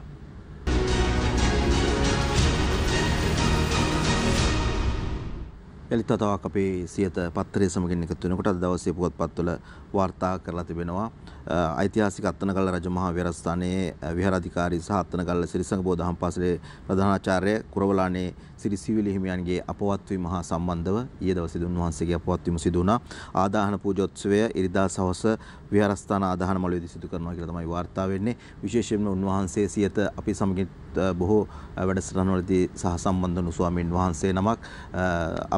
යලිත් තතාවක් අපේ සියත පත්‍රය සමගින් එකතු වෙනකොට අද දවසේ පුවත්පත්වල වාර්තා කරලා තිබෙනවා. ඓතිහාසික අත්තනගල්ල රජමහා විහාරස්ථානයේ විහාරාධිකාරී සහ අත්තනගල්ල සිරිසංග බෝධහම් පාසලේ ප්‍රධානාචාර්ය කුරවලානේ සිරිසිවිලි හිමියන්ගේ අපවත්වීම හා සම්බන්ධව ඊයේ දවසේ උන්වහන්සේගේ අපවත්වීම සිදු වුණා. ආදාහන පූජෝත්සවය ඉරිදා සවස විහාරස්ථාන ආදාහන මළුවේදී සිදු කරනවා කියලා තමයි වාර්තා වෙන්නේ. විශේෂයෙන්ම උන්වහන්සේ සියත අපි සමගින් බොහෝ වැඩසටහන් වලදී සහ සම්බන්ධ වුණු ස්වාමින් වහන්සේ නමක්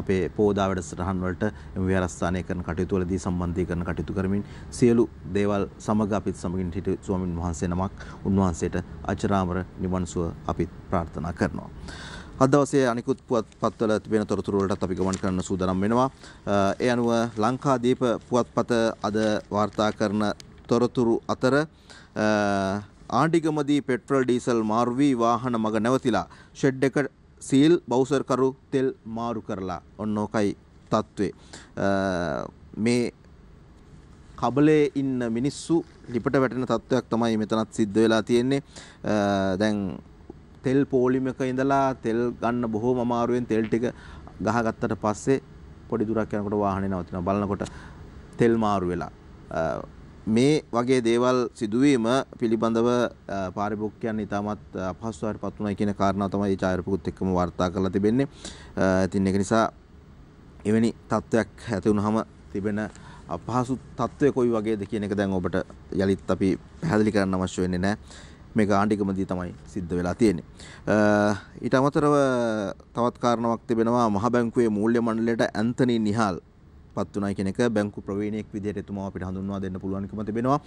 අපේ පෝදා වැඩසටහන් වලට එම විහාරස්ථානයේ කරන කටයුතු වලදී සම්බන්ධී කරන කටයුතු කරමින් සියලු දේවල් සමග අපිත් සමගින් හිටි ස්වාමින් වහන්සේ නමක් උන්වහන්සේට අචරාමර නිවන් සුව අපිත් ප්‍රාර්ථනා කරනවා. අද දවසේ අනිකුත් පුවත්පත්වල තිබෙන තොරතුරු වලටත් අපි ගමන් කරන්න සූදානම් වෙනවා. ඒ අනුව ලංකාදීප පුවත්පත අද වාර්තා කරන තොරතුරු අතර ආණ්ඩිගමදී පෙට්‍රල් ඩීසල් මාරු වී වාහන මග නැවතිලා ෂෙඩ් එක සීල් බෞසර්කරු තෙල් මාරු කරලා ඔන්නෝකයි තත්ත්වේ. මේ කබලේ ඉන්න මිනිස්සු ලිපට වැටෙන තත්ත්වයක් තමයි මෙතනත් සිද්ධ වෙලා තියෙන්නේ. දැන් තෙල් පෝලිමක ඉඳලා තෙල් ගන්න බොහෝම අමාරුවෙන් තෙල් ටික ගහගත්තට පස්සේ පොඩි දුරක් යනකොට වාහනේ නවතිනවා බලනකොට තෙල් මාරු වෙලා මේ වගේ දේවල් සිදුවීම පිළිබඳව පාරිභෝගිකයන් ඉතාමත් අපහසුතාවයට පත් වුණා කියන කාරණාව තමයි මේ ඡායාරූපකුත් එක්කම වාර්තා කරලා තිබෙන්නේ. ඉතින් ඒක නිසා එවැනි තත්ත්වයක් ඇති වුණාම තිබෙන අපහසු තත්ත්වය කොයි වගේද කියන එක දැන් ඔබට යලිත් අපි පැහැදිලි කරන්න අවශ්‍ය වෙන්නේ නැහැ. මේ ගාණ්ඩිකමදී තමයි සිද්ධ වෙලා තියෙන්නේ. ඊට අමතරව තවත් කාරණාවක් තිබෙනවා මහ බැංකුවේ මූල්‍ය මණ්ඩලයට ඇන්තනි නිහාල් පත් වුණයි කෙනෙක් බැංකු ප්‍රවීණයෙක් විදිහට එතුමා අපිට හඳුන්වා දෙන්න පුළුවන්කම තිබෙනවා.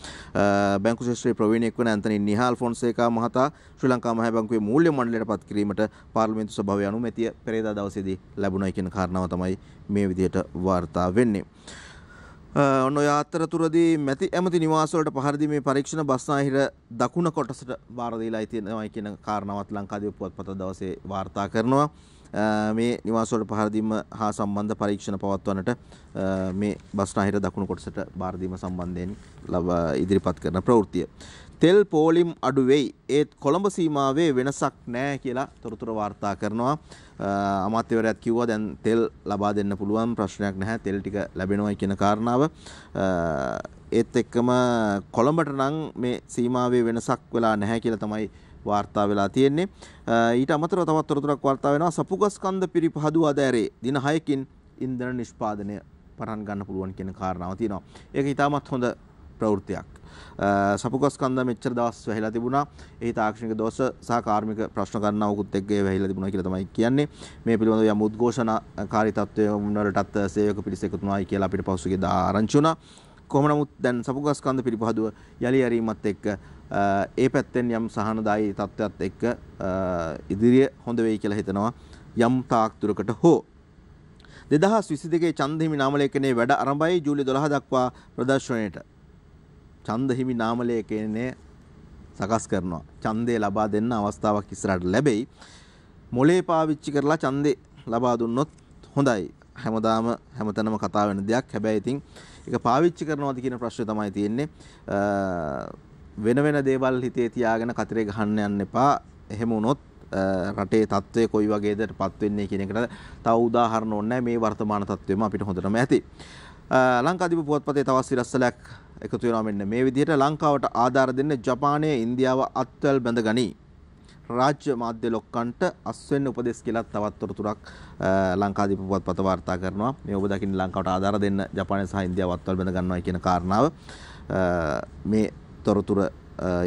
බැංකු ශිෂ්‍යයේ ප්‍රවීණයෙක් වන ඇන්තනි නිහාල් ෆොන්සේකා මහතා ශ්‍රී ලංකා මහ බැංකුවේ මූල්‍ය මණ්ඩලයට පත් කිරීමට පාර්ලිමේන්තු සභාවේ අනුමැතිය පෙරේදා දවසේදී ලැබුණයි කියන කාරණාව තමයි මේ විදිහට වාර්තා වෙන්නේ. ඔන්න ඔය අතරතුරදී මැති ඇමති නිවාසවලට පහරදී මේ පරීක්ෂණ බස්නාහිර දකුණ කොටසට බාර දීලායි තියෙනවායි කියන කාරණාවත් ලංකාදීප පුවත්පත දවසේ වාර්තා කරනවා. මේ නිවාසවලට පහරදීම හා සම්බන්ධ පරීක්ෂණ පවත්වන්නට මේ බස්නාහිර දකුණු කොටසට බාර දීම සම්බන්ධයෙන් ඉදිරිපත් කරන ප්‍රවෘත්තිය. තෙල් පෝලිම් අඩුවෙයි ඒත් කොළඹ සීමාවේ වෙනසක් නෑ කියලා තොරතුර වාර්තා කරනවා අමාත්‍යවරයාත් කිව්වා දැන් තෙල් ලබා දෙන්න පුළුවන් ප්‍රශ්නයක් නැහැ තෙල් ටික ලැබෙනවයි කියන කාරණාව ඒත් එක්කම කොළඹට නම් මේ සීමාවේ වෙනසක් වෙලා නැහැ කියලා තමයි වාර්තා වෙලා තියෙන්නේ ඊට අමතරව තවත් තොරතුරක් වාර්තා වෙනවා සපුගස්කන්ධ පිරිපහදු අද ඇරේ දින 6කින් ඉන්ධන නිෂ්පාදනය පටන් ගන්න පුළුවන් කියන කාරණාව තියෙනවා ඒක ඉතාමත් හොඳ ප්‍රවෘත්තියක්. සපුගස්කන්ද මෙච්චර දවස් වැහිලා තිබුණා. ඒ තාක්ෂණික දෝෂ සහ කාර්මික ප්‍රශ්න ගන්නවකුත් එක්ක ඒ වැහිලා තිබුණා කියලා තමයි කියන්නේ. මේ පිළිබඳව යම් උද්ඝෝෂණකාරී තත්ත්වය මුන්නරටත් සේවක පිරිස එකතු වුණායි කියලා අපිට පසුගිය දා ආරංචි වුණා. කොහොම නමුත් දැන් සපුගස්කන්ද පිරිපහදුව යලි ඇරීමත් එක්ක ඒ පැත්තෙන් යම් සහනදායි තත්ත්වයක් එක්ක ඉදිරිය හොඳ වෙයි කියලා හිතනවා යම් තාක් දුරකට හෝ දෙදහස් විසි දෙකේ චන්දහිමි නාමලේඛනයේ වැඩ අරඹයි ජූලි 12 දක්වා ප්‍රදර්ශනයට ඡන්ද හිමි නාමලේඛනයේ සකස් කරනවා. ඡන්දය ලබා දෙන්න අවස්ථාවක් ඉස්සරහට ලැබෙයි. මොලේ පාවිච්චි කරලා ඡන්දේ ලබා දුන්නොත් හොඳයි. හැමදාම හැමතැනම කතා වෙන දෙයක්. හැබැයි ඉතින් ඒක පාවිච්චි කරනවද කියන ප්‍රශ්නේ තමයි තියෙන්නේ. වෙන වෙන දේවල් හිතේ තියාගෙන කතරේ ගහන්න යන්න එපා. එහෙම වුණොත් රටේ තත්ත්වය කොයි වගේදටපත් වෙන්නේ කියන එකට තව උදාහරණ ඕනේ. මේ වර්තමාන තත්ත්වෙම අපිට හොඳටම ඇති. ලංකාදීප පුවත්පතේ තවත් සිරස්සලක් එකතු වෙනවා මෙන්න මේ විදිහට ලංකාවට ආධාර දෙන්න ජපානය ඉන්දියාව අත්වල් බැඳ ගනී. රාජ්‍ය මාධ්‍ය ලොක්කන්ට අස්වෙන් උපදෙස් කියලත් තවත් තොරතුරක් ලංකාදීප පුවත්පත වාර්තා කරනවා. මේ ඔබ දකින්න ලංකාවට ආධාර දෙන්න ජපානය සහ ඉන්දියාව අත්වල් බැඳ ගන්නවා කියන කාරණාව මේ තොරතුර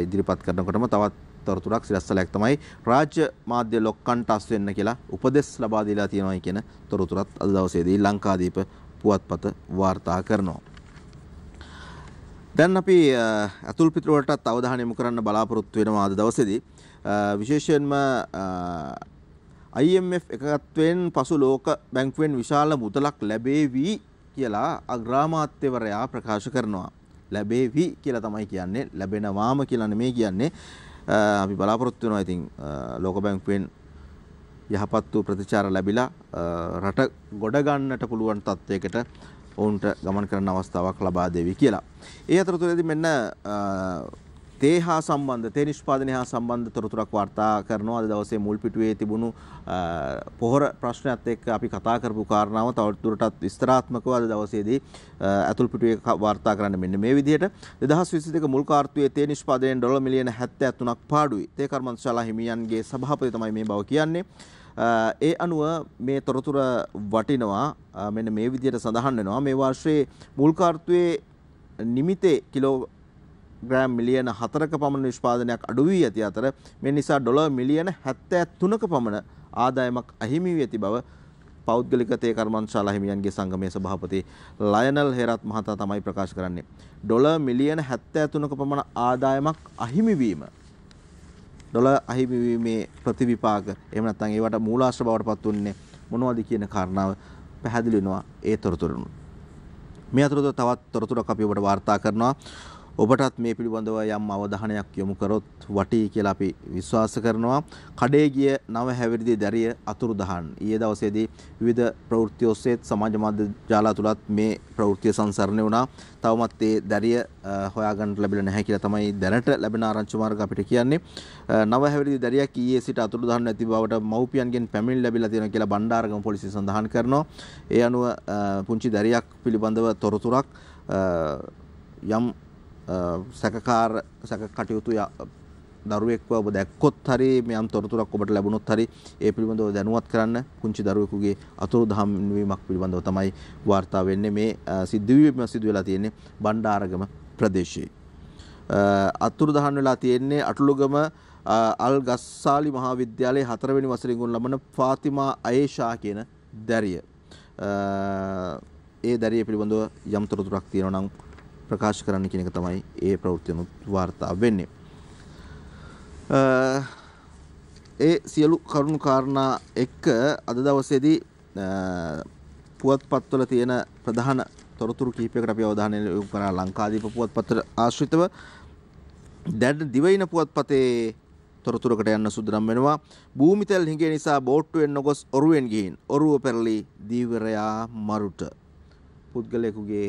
ඉදිරිපත් කරනකොටම තවත් තොරතුරක් සිරස්සලයක් තමයි රාජ්‍ය මාධ්‍ය ලොක්කන්ට අස් වෙන්න කියලා උපදෙස් ලබා දීලා තියෙනවා කියන තොරතුරත් අද දවසේදී ලංකාදීප පුවත්පත වාර්තා කරනවා. දැන් අපි ඇතුල් පිටරවලටත් අවධානය යොමු කරන්න බලාපොරොත්තු වෙනවා අද දවසේදී විශේෂයෙන්ම IMF එකත්වයෙන් පසු ලෝක බැංකුවෙන් විශාල මුදලක් ලැබේවි කියලා අග්‍රාමාත්‍යවරයා ප්‍රකාශ කරනවා ලැබේවි කියලා තමයි කියන්නේ ලැබෙනවාම කියලා නෙමෙයි කියන්නේ අපි බලාපොරොත්තු වෙනවා ඉතින් ලෝක බැංකුවෙන් යහපත් වූ ප්‍රතිචාර ලැබිලා රට ගොඩ ගන්නට පුළුවන් තත්යකට ඔවුන්ට ගමන් කරන අවස්ථාවක් ලබා දෙවි කියලා. ඒ අතරතුරේදී මෙන්න තේ හා සම්බන්ධ තේ නිෂ්පාදනය හා සම්බන්ධ තොරතුරක් වාර්තා කරනවා අද දවසේ මුල් පිටුවේ තිබුණු පොහොර ප්‍රශ්නයත් එක්ක අපි කතා කරපු කාරණාව තවදුරටත් විස්තරාත්මකව අද දවසේදී ඇතුල් පිටුවේ වාර්තා කරන්න මෙන්න මේ විදිහට 2022 මුල් කාර්තුවේ තේ නිෂ්පාදනයෙන් ඩොලර් මිලියන 73ක් පාඩුයි. තේ කර්මාන්තශාලා හිමියන්ගේ සභාපති තමයි මේ බව කියන්නේ. ඒ අනුව මේ තොරතුර වටිනවා මෙන්න මේ විදියට සඳහන් වෙනවා මේ වර්ෂයේ මුල් කාර්තුවේ නිමිතේ කිලෝ ග්‍රෑම් මිලියන 4ක පමණ නිෂ්පාදනයක් අඩු වී ඇති අතර මේ නිසා ඩොලර් මිලියන 73ක පමණ ආදායමක් අහිමි වී ඇති බව පෞද්ගලික තේ කර්මාන්තශාලා හිමියන්ගේ සංගමයේ සභාපති ලයනල් හෙරත් මහතා තමයි ප්‍රකාශ කරන්නේ. ඩොලර් මිලියන 73ක පමණ ආදායමක් අහිමි වීම ඩොලර් අහිමි වීමේ ප්‍රතිවිපාක එහෙම නැත්නම් ඒවට මූලාශ්‍ර බවට පත් වුන්නේ මොනවද කියන කාරණාව පැහැදිලි වෙනවා ඒ තොරතුරුනුත්. මේ අතරතුර තවත් තොරතුරක් අපි ඔබට වාර්තා කරනවා ඔබටත් මේ පිළිබඳව යම් අවධානයක් යොමු කරොත් වටී කියලා අපි විශ්වාස කරනවා. කඩේ ගිය නව හැවිරිදි දැරිය අතුරුදහන්. ඊයේ දවසේදී විවිධ ප්‍රවෘත්ති ඔස්සේ සමාජ මාධ්‍ය ජාලා තුලත් මේ ප්‍රවෘත්තිය සංසරණය වුණා. තවමත් ඒ දැරිය හොයාගන්න ලැබිලා නැහැ කියලා තමයි දැනට ලැබෙන ආරංචි මාර්ග අපිට කියන්නේ. නව හැවිරිදි දැරියක් ඊයේ සිට අතුරුදහන් නැති බවට මව්පියන්ගෙන් පැමිණිලි ලැබිලා තියෙනවා කියලා බණ්ඩාරගම පොලිසිය සඳහන් කරනවා. ඒ අනුව පුංචි දැරියක් පිළිබඳව තොරතුරක් යම් සැකකාර සැක කටයුතු දරුවෙක්ව ඔබ දැක්කොත් හරි මෙයම් තොරතුරක් ඔබට ලැබුණොත් හරි ඒ පිළිබඳව දැනුවත් කරන්න පුංචි දරුවෙකුගේ අතුරු දහම් වීමක් පිළිබඳව තමයි වාර්තා වෙන්නේ මේ සිද්ධවීම සිදු වෙලා තියෙන්නේ බණ්ඩාරගම ප්‍රදේශයේ අතුරු දහන් වෙලා තියෙන්නේ අටලුගම අල් ගස්සාලි මහාවිද්‍යාලයේ හතරවෙනි වසරින් ලබන ෆාතිමා අයේෂා කියන දැරිය ඒ දැරිය පිළිබඳව යම් තොරතුරක් තියෙනවා නම් ප්‍රකාශ කරන්න කියන එක තමයි ඒ ප්‍රවෘත්තිනුත් වාර්තා වෙන්නේ. ඒ සියලු කරුණු කාරණා එක්ක අද දවසේදී පුවත්පත්වල තියෙන ප්‍රධාන තොරතුරු කීපයකට අපි අවධානය යොමු කරා ලංකාදීප පුවත්පතට ආශ්‍රිතව දැන් දිවයින පුවත්පතේ තොරතුරකට යන්න සුදුනම් වෙනවා භූමිතල් හිඟේ නිසා බෝට්ටුවෙන් නොගොස් ඔරුවෙන් ගිහින් ඔරුව පෙරලි දීවරයා මරුට පුද්ගලයෙකුගේ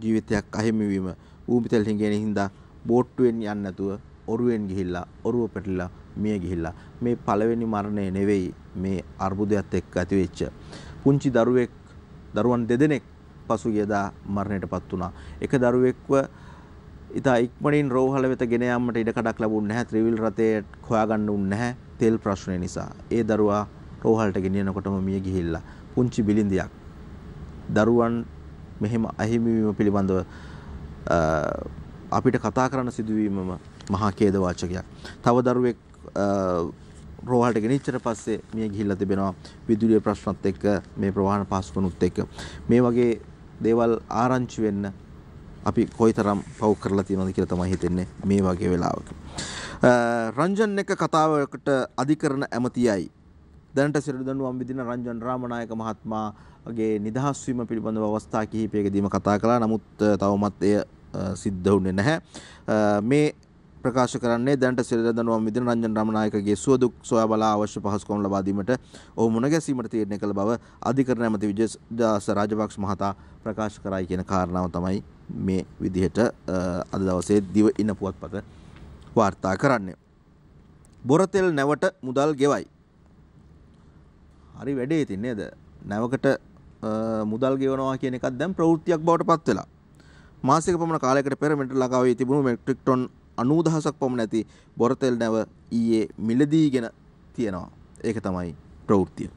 ජීවිතයක් අහිමි වීම ඌමිතල් හිඟෙන හින්දා බෝට්ටුවෙන් යන්න නැතුව ඔරුවෙන් ගිහිල්ලා ඔරුව පැටලිලා මිය ගිහිල්ලා මේ පළවෙනි මරණය නෙවෙයි මේ අර්බුදයත් එක්ක ඇතිවෙච්ච පුංචි දරුවෙක් දරුවන් දෙදෙනෙක් පසුගියදා මරණයටපත් වුණා එක දරුවෙක්ව ඉතා ඉක්මනින් රෝහල වෙත ගෙන යාමට ඉඩ කඩක් ලැබුණ නැහැ ත්‍රිවිල් රථයේ හොයාගන්න උන්නේ නැහැ තෙල් ප්‍රශ්නය නිසා ඒ දරුවා රෝහලට ගෙනියනකොටම මිය ගිහිල්ලා පුංචි බිලින්දියක් දරුවන් මෙහෙම අහිමිවීම පිළිබඳව අපිට කතා කරන්න සිදුවීමම මහා ඛේදවාචකයක්. තව දරුවෙක් රෝහලට ගෙනිච්චට පස්සේ මිය ගිහිල්ලා තිබෙනවා විදුලිය ප්‍රශ්නත් එක්ක මේ ප්‍රවාහන පහසුකම්ුත් එක්ක. මේ වගේ දේවල් ආරංචි වෙන්න අපි කොයිතරම් පව් කරලා තියෙනවද කියලා තමයි හිතෙන්නේ මේ වගේ වෙලාවක. රංජන් එක කතාවකට අධිකරණ ඇමතියයි දැනට සිරදනුවම් විදින රංජන් රාමනායක මහත්මයා වගේ නිදහස් වීම පිළිබඳව අවස්ථා කිහිපයකදීම කතා කළා. නමුත් තවමත් එය සිද්ධ වුණේ නැහැ. මේ ප්‍රකාශ කරන්නේ දැනට සිරදනවා මිදින රංජන රමනායකගේ සුවදුක් සොයා බලා අවශ්‍ය පහසුකම් ලබා දීමට ඔහු මුණ ගැසීමට තීරණය කළ බව අධිකරණ ඇමති විජේදාස රාජපක්ෂ මහතා ප්‍රකාශ කරයි කියන කාරණාව තමයි මේ විදිහට අද දවසේ දිව ඉන පුවත්පත වාර්තා කරන්නේ. බොරතෙල් නැවට මුදල් ගෙවයි. හරි වැඩේ තින් නේද? නැවකට මුදල් ගෙවනවා කියන එකත් දැන් ප්‍රවෘත්තියක් බවට පත් වෙලා. මාසික පමණ කාලයකට පෙර මෙටල් ලංකාවේ තිබුණු මෙට්‍රික් ටොන් 90000ක් පමණ ඇති බොරතෙල් නැව ඊයේ මිලදීගෙන තියෙනවා. ඒක තමයි ප්‍රවෘත්තිය.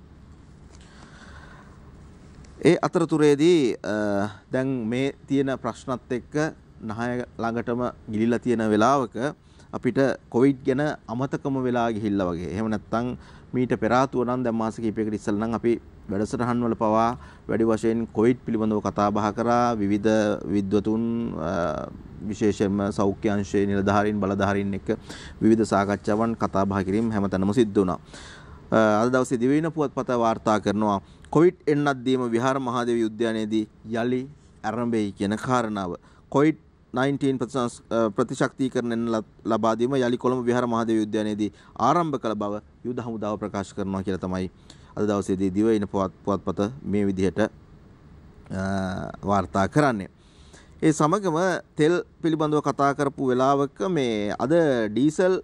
ඒ අතරතුරේදී දැන් මේ තියෙන ප්‍රශ්නත් එක්ක නහය ළඟටම ගිලිලා තියෙන වෙලාවක අපිට කොවිඩ් ගැන අමතකම වෙලා ගිහිල්ලා වගේ. එහෙම නැත්නම් මීට පෙර ආතුව නම් දැන් මාස කිහිපයකට ඉස්සෙල්ලා නම් අපි වැඩසටහන් වල පවා වැඩි වශයෙන් කොවිඩ් පිළිබඳව කතා බහ කරා විවිධ විද්වතුන් විශේෂයෙන්ම සෞඛ්‍ය අංශයේ නිලධාරීන් බලධාරීන් එක්ක විවිධ සාකච්ඡාවන් කතා බහ කිරීම හැමතැනම සිද්ධ වුණා. අද දවසේ දිවයින පුවත්පත වාර්තා කරනවා කොවිඩ් එන්නත් දීම විහාර මහදේව උද්‍යානයේදී යලි ආරම්භයි කියන කාරණාව. කොවිඩ් 19 ප්‍රතිශක්තිකරණයෙන් ලබා දීම යලි කොළඹ විහාර මහදේව උද්‍යානයේදී ආරම්භ කළ බව යුද හමුදාව ප්‍රකාශ කරනවා කියලා තමයි අද දවසේදී දිවයින පුවත්පත මේ විදිහට වාර්තා කරන්නේ. ඒ සමගම තෙල් පිළිබඳව කතා කරපු වෙලාවක මේ අද ඩීසල්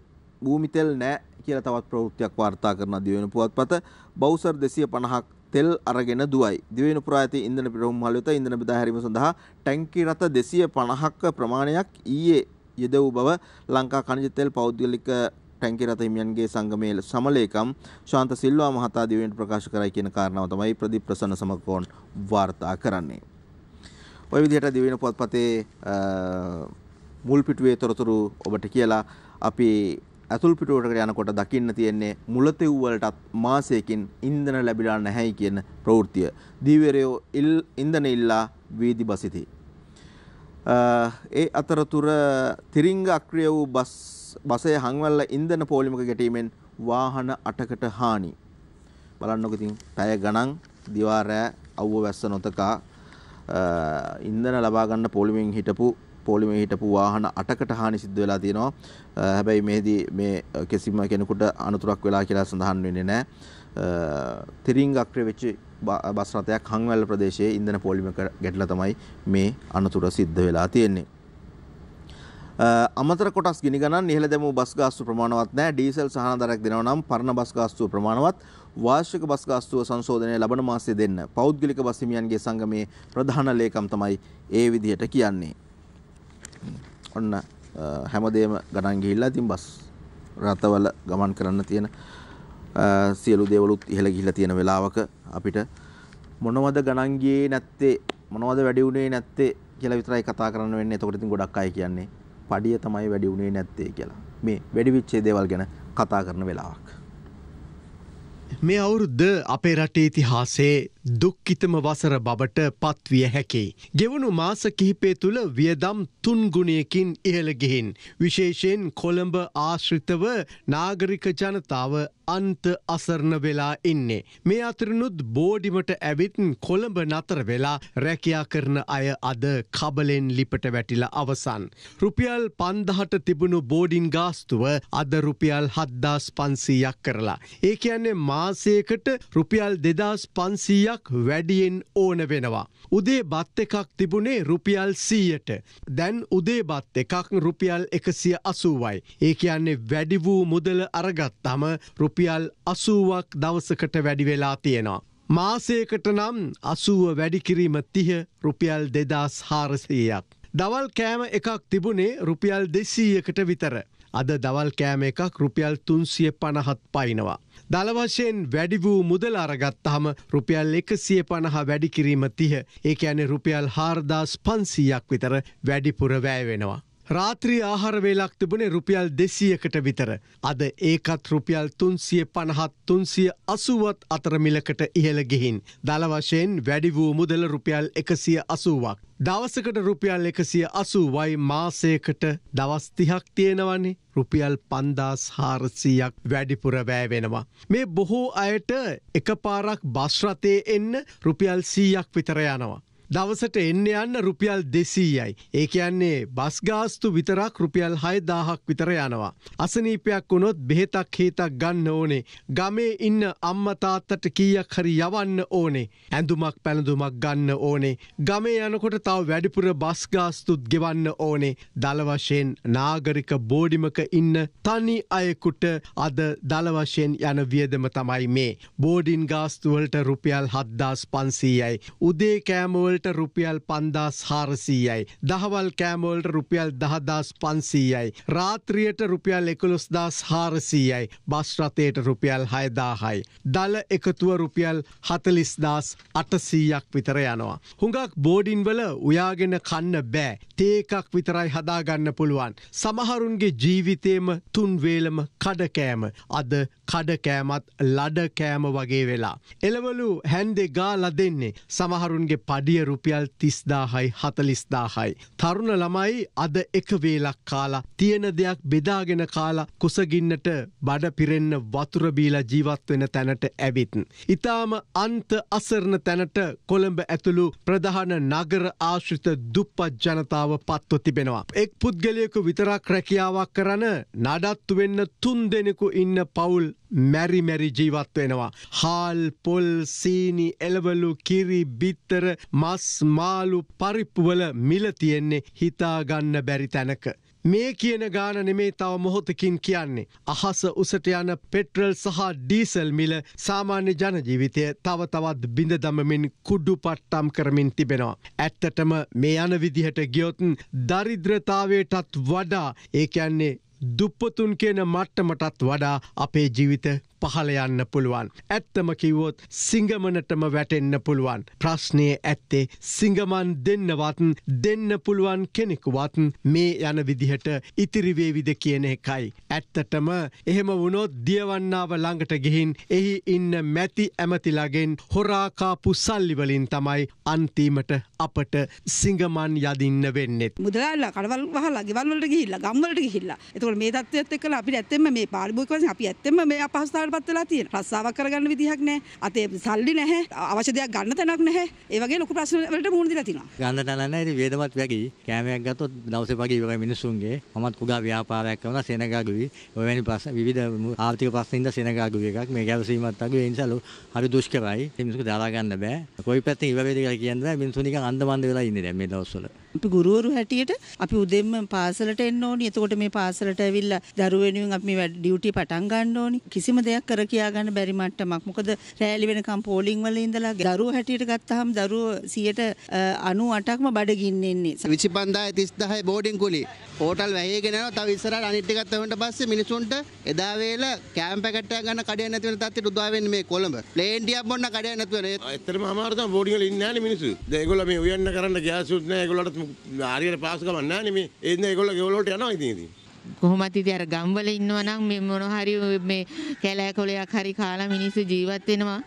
භූමි තෙල් නෑ කියලා තවත් ප්‍රවෘත්තියක් වාර්තා කරන දිවයින පුවත්පත බවුසර් 250ක් තෙල් අරගෙන දුවයි. දිවයින පුරා ඇති ඉන්ධන ප්‍රහුම්හල් වෙත ඉන්ධන බෙදා හැරීම සඳහා ටැංකි රථ 250ක ප්‍රමාණයක් ඊයේ යෙදවූ බව ලංකා කණජ තෙල් පෞද්ගලික ටැංකිරත හිමියන්ගේ සංගමයේ සමලේකම් ශාන්ත සිල්වා මහතා දිවෙන් ප්‍රකාශ කරයි කියන කාරණාව තමයි ප්‍රදීප් ප්‍රසන්න සමකෝන් වාර්තා කරන්නේ. ওই විදිහට දිවෙන පොත්පතේ මුල් පිටුවේ තොරතුරු ඔබට කියලා අපි ඇතුල් පිටුවටකට යනකොට දකින්න තියෙන්නේ මුලතෙව් වලටත් මාසයකින් ඉන්ධන ලැබිලා නැහැයි කියන ප්‍රවෘත්තිය. දීවරයෝ ඉන්ධන ඉල්ලා වීදි බසිති. ඒ අතරතුර තිරිංග අක්‍රිය වූ බස් බසය හංවල ඉන්ධන පෝලිමක ගැටීමෙන් වාහන 8කට හානි. බලන්නකෝ ඉතින් පැය ගණන් දිවා රෑ අවුව වැස්ස නොතකා ඉන්ධන ලබා ගන්න පොලිමෙන් හිටපු පොලිමේ හිටපු වාහන 8කට හානි සිද්ධ වෙලා තියෙනවා. හැබැයි මේදී මේ කිසිම කෙනෙකුට අනතුරක් වෙලා කියලා සඳහන් වෙන්නේ නැහැ. තිරිංග අක්‍රේ වෙච්ච බස් රථයක් හංවැල්ල ප්‍රදේශයේ ඉන්ධන පොලිමක ගැටලා තමයි මේ අනතුර සිද්ධ වෙලා තියෙන්නේ. අමතර කොටස් ගිනි ගණන් ඉහළ දැමූ බස් ගාස්තු ප්‍රමාණවත් නැහැ. ඩීසල් සහන දරයක් දෙනවා නම් පරණ බස් ගාස්තුව ප්‍රමාණවත්. වාර්ෂික බස් ගාස්තුව සංශෝධනය ලබන මාසයේ දෙන්න. පෞද්ගලික බස් හිමියන්ගේ සංගමේ ප්‍රධාන ලේකම් තමයි ඒ විදිහට කියන්නේ. ඔන්න හැමදේම ගණන් ගිහිල්ලා ඉතින් බස් රටවල ගමන් කරන්න තියෙන සියලු දේවලුත් ඉහළ ගිහිල්ලා තියෙන වෙලාවක අපිට මොනවද ගණන් ගියේ නැත්තේ මොනවද වැඩි උනේ නැත්තේ කියලා විතරයි කතා කරන්න වෙන්නේ. එතකොට ඉතින් ගොඩක් අය කියන්නේ පඩිය තමයි වැඩි වුණේ නැත්තේ කියලා මේ වැඩිවිච්චේ දේවල් ගැන කතා කරන වෙලාවක්. මේ අවුරුද්ද අපේ රටේ ඉතිහාසේ දුක්කිතම වසර බවට පත්විය හැකේ. ගෙවුණු මාස කිහිපේ තුළ වියදම් තුන්ගුණයකින් ඉහළගෙහින්. විශේෂයෙන් කොළඹ ආශ්‍රිතව නාගරික ජනතාව අන්ත අසරණ වෙලා ඉන්නේ. මේ අතරනුත් බෝඩිමට ඇවිත් කොළඹ නතර වෙලා රැකයා කරන අය අද කබලෙන් ලිපට වැටිලා අවසන්. රුපියල් පන්දහට තිබුණු බෝඩින් ගාස්තුව අද රුපියල් හද්දාස් පන්සීයක් කරලා. ඒ කියන්නේ මාසයකට රුපියල් දෙදස් පන්සීයක් ගණනක් වැඩියෙන් ඕන වෙනවා. උදේ බත් එකක් තිබුණේ රුපියල් සීයට. දැන් උදේ බත් එකක් රුපියල් එකසිය අසුවයි. ඒ කියන්නේ වැඩි වූ මුදල අරගත්තම රුපියල් අසුවක් දවසකට වැඩි වෙලා තියෙනවා. මාසයකට නම් අසුව වැඩිකිරීම තිහ රුපියල් දෙදස් හාරසීයක්. දවල් කෑම එකක් තිබුණේ රුපියල් දෙසීයකට විතර. අද දවල් කෑම එකක් රුපියල් තුන්සිය පණහත් පයිනවා. දළවශයෙන් වැඩි වූ මුදල අරගත්තහම රුපියල් එකසිය පණහ වැඩිකිරීම තිහ ඒක ඇන රුපියල් හාර්දාස් පන්සීයක් විතර වැඩිපුර වැෑවෙනවා. රාත්‍රී ආහාර වේලක් තිබුණේ රුපියල් 200කට විතර. අද ඒකත් රුපියල් 350ත් 380ත් අතර මිලකට ඉහළ ගිහින්. දල වශයෙන් වැඩි වූ මුදල රුපියල් 180ක්. දවසකට රුපියල් 180යි මාසයකට දවස් 30ක් තියෙනවනේ. රුපියල් 5400ක් වැඩිපුර වැය වෙනවා. මේ බොහෝ අයට එකපාරක් බස් රථයේ එන්න රුපියල් 100ක් විතර යනවා. දවසට එන්න යන්න රුපියල් දෙසීයයි. ඒ කියන්නේ බස්ගාස්තු විතරක් රුපියල් හයදාහක් විතර යනවා. අසනීපයක් වුණොත් බෙහෙතක් හේතක් ගන්න ඕනේ. ගමේ ඉන්න අම්මතාත්තට කීයක් හරි යවන්න ඕනේ. ඇඳුමක් පැළඳුමක් ගන්න ඕනේ. ගමේ යනකොට තව වැඩිපුර බස්ගාස්තුත් ගෙවන්න ඕනේ. දලවශයෙන් නාගරික බෝඩිමක ඉන්න තනි අයකුට අද දලවශයෙන් යන වියදම තමයි මේ. බෝඩින් ගාස්තුවලට රුපියල් හද්දාස් පන්සීයයි. උදේ කෑමවල කෑමවලට රුපියල් පන්දා සාරසීයයි. දහවල් කෑමෝල්ට රුපියල් දහදස් පන්සීයයි. රාත්‍රියයට රුපියල් එකොළොස්දා සාරසීයයි. බස්රතයට රුපියල් හයදාහයි. දල එකතුව රුපියල් හතලිස්දස් අටසීයක් විතර යනවා. හුඟක් බෝඩින්වල උයාගෙන කන්න බෑ. තේකක් විතරයි හදාගන්න පුළුවන්. සමහරුන්ගේ ජීවිතේම තුන්වේලම කඩකෑම. අද කඩකෑමත් ලඩකෑම වගේ වෙලා. එළවලු හැන්දෙ ගාල දෙන්නේ සමහරුන්ගේ පඩිය රුපියල් තිස්දාහයි හතලිස්දාහයි. තරුණ ළමයි අද එක වේලක් කාලා තියෙන දෙයක් බෙදාගෙන කාලා කුසගින්නට බඩ පිරෙන්න වතුරබීලා ජීවත්වෙන තැනට ඇවිත්න්. ඉතාම අන්ත අසරණ තැනට කොළඹ ඇතුළු ප්‍රධාන නගර ආශ්‍රිත දුප්පත් ජනතාව පත්ව තිබෙනවා. එක් පුද්ගලයකු විතරක් රැකියාවක් කරන නඩත්තු වෙන්න තුන් දෙනෙකු ඉන්න පවුල් මැරි මැරි ජීවත් වෙනවා. හාල් පොල් සීනි එළවලු කිරි බිත්තර මස් මාලු පරිප්පුවල මිල තියෙන්නේ හිතාගන්න බැරි තැනක. මේ කියන ගාන නෙමේ තව මොහොතකින් කියන්නේ. අහස උසට යන පෙට්‍රල් සහ ඩීසල් මිල සාමාන්‍ය ජනජීවිතය තව තවත් බිඳ දමමින් කුඩ්ඩු පට්ටම් කරමින් තිබෙනවා. ඇත්තටම මේ යන විදිහට ගියොතුන් දරිද්‍රතාවයටත් වඩා ඒකැන්නේ දුප්පතුන් කියන මට්ටමටත් වඩා අපේ ජීවිත පහළ යන්න පුළුවන්. ඇත්තම කිව්වොත් සිංගමනටම වැටෙන්න පුළුවන්. ප්‍රශ්නය ඇත්තේ සිංගමන් දෙන්නවත්න් දෙන්න පුළුවන් කෙනෙකුවත්න් මේ යන විදිහට ඉතිරිවේවිද කියන එකයි. ඇත්තටම එහෙම වුණොත් දියවන්නාව ළඟට ගිහින් එහි ඉන්න මැති ඇමතිලගෙන් හොරාකාපු සල්ලිවලින් තමයි අන්තිමට අපට සිංගමන් යදින්න වෙන්නෙත්. මුදලා කඩවල් වහලා ගෙවල්වලට ගිහිල්ලා ගම්වලට ගිහිල්ලා. එතකොට මේ තත්ත්වයත් එක්කලා අපිට ඇත්තෙම මේ පාරිභෝගික වශයෙන් අපි ඇත්තෙම මේ අපහසුතාව බාටපත් වෙලා තියෙන. රස්සාවක් කරගන්න විදිහක් නැහැ. අතේ සල්ලි නැහැ. අවශ්‍ය දෙයක් ගන්න තැනක් නැහැ. ඒ වගේ ලොකු ප්‍රශ්න වලට මුහුණ දීලා තිනවා. ගඳ නලන ඉතින් වේදමත් වැඩි. කෑමයක් ගත්තොත් දවසේ පගේ ඉවරයි මිනිස්සුන්ගේ. මමත් කුඩා ව්‍යාපාරයක් කරනවා සෙනගාගුවි. ඔය වැනි ප්‍රශ්න විවිධ ආර්ථික ප්‍රශ්නින්ද සෙනගාගුවි එකක්. මේ ගැවසීමත් අගු ඒ නිසා හරි දුෂ්කරයි. මිනිස්සු දාලා ගන්න බෑ. කොයි පැත්තෙන් ඉවර වේද කියලා කියන්න බෑ. මිනිස්සු නිකන් අන්දමන්ද වෙලා ඉන්නේ දැන් මේ දවස්වල. අපි ගුරුවරු හැටියට අපි උදෙන්ම පාසලට එන්න ඕනි. එතකොට මේ පාසලට ඇවිල්ලා දරුවෙනුවෙන් අපි මේ ඩියුටි පටන් ගන්න ඕනි. කිසිම දෙයක් කර කියා ගන්න බැරි මට්ටමක්. මොකද රැලි වෙනකම් පෝලිං වල ඉඳලා දරුවෝ හැටියට ගත්තාම දරුවෝ 98%ක්ම බඩගින්න ඉන්නේ. 25000 30000 බෝඩින් කුලි. හෝටල් වැහිගෙන යනවා. තව ඉස්සරහට අනිත් එකත් තවන්ට පස්සේ මිනිසුන්ට එදා වේල කැම්ප් එකට ගන්න කඩේ නැති වෙන තත්ත්වෙට උදා වෙන්නේ මේ කොළඹ. ප්ලේන් ටිකක් බොන්න කඩේ නැතුව නේ. ඇත්තටම අමාරු තමයි බෝඩින් වල ඉන්නේ නැහැ නේ මිනිස්සු. දැන් ඒගොල්ලෝ මේ උයන්න කරන්න ගෑස් උත් නැහැ. ඒගොල්ලන්ට ආරියට පාසු ගමන් නැහැ නේ මේ. ඒ ඉඳන් ඒගොල්ලෝ ගෙවල් වලට යනවා ඉතින් ඉතින්. කොහොමත් ඉතින් අර ගම්වල ඉන්නවා නම් මේ මොන හරි මේ කැලෑ කොලයක් හරි කාලා මිනිස්සු ජීවත් වෙනවා.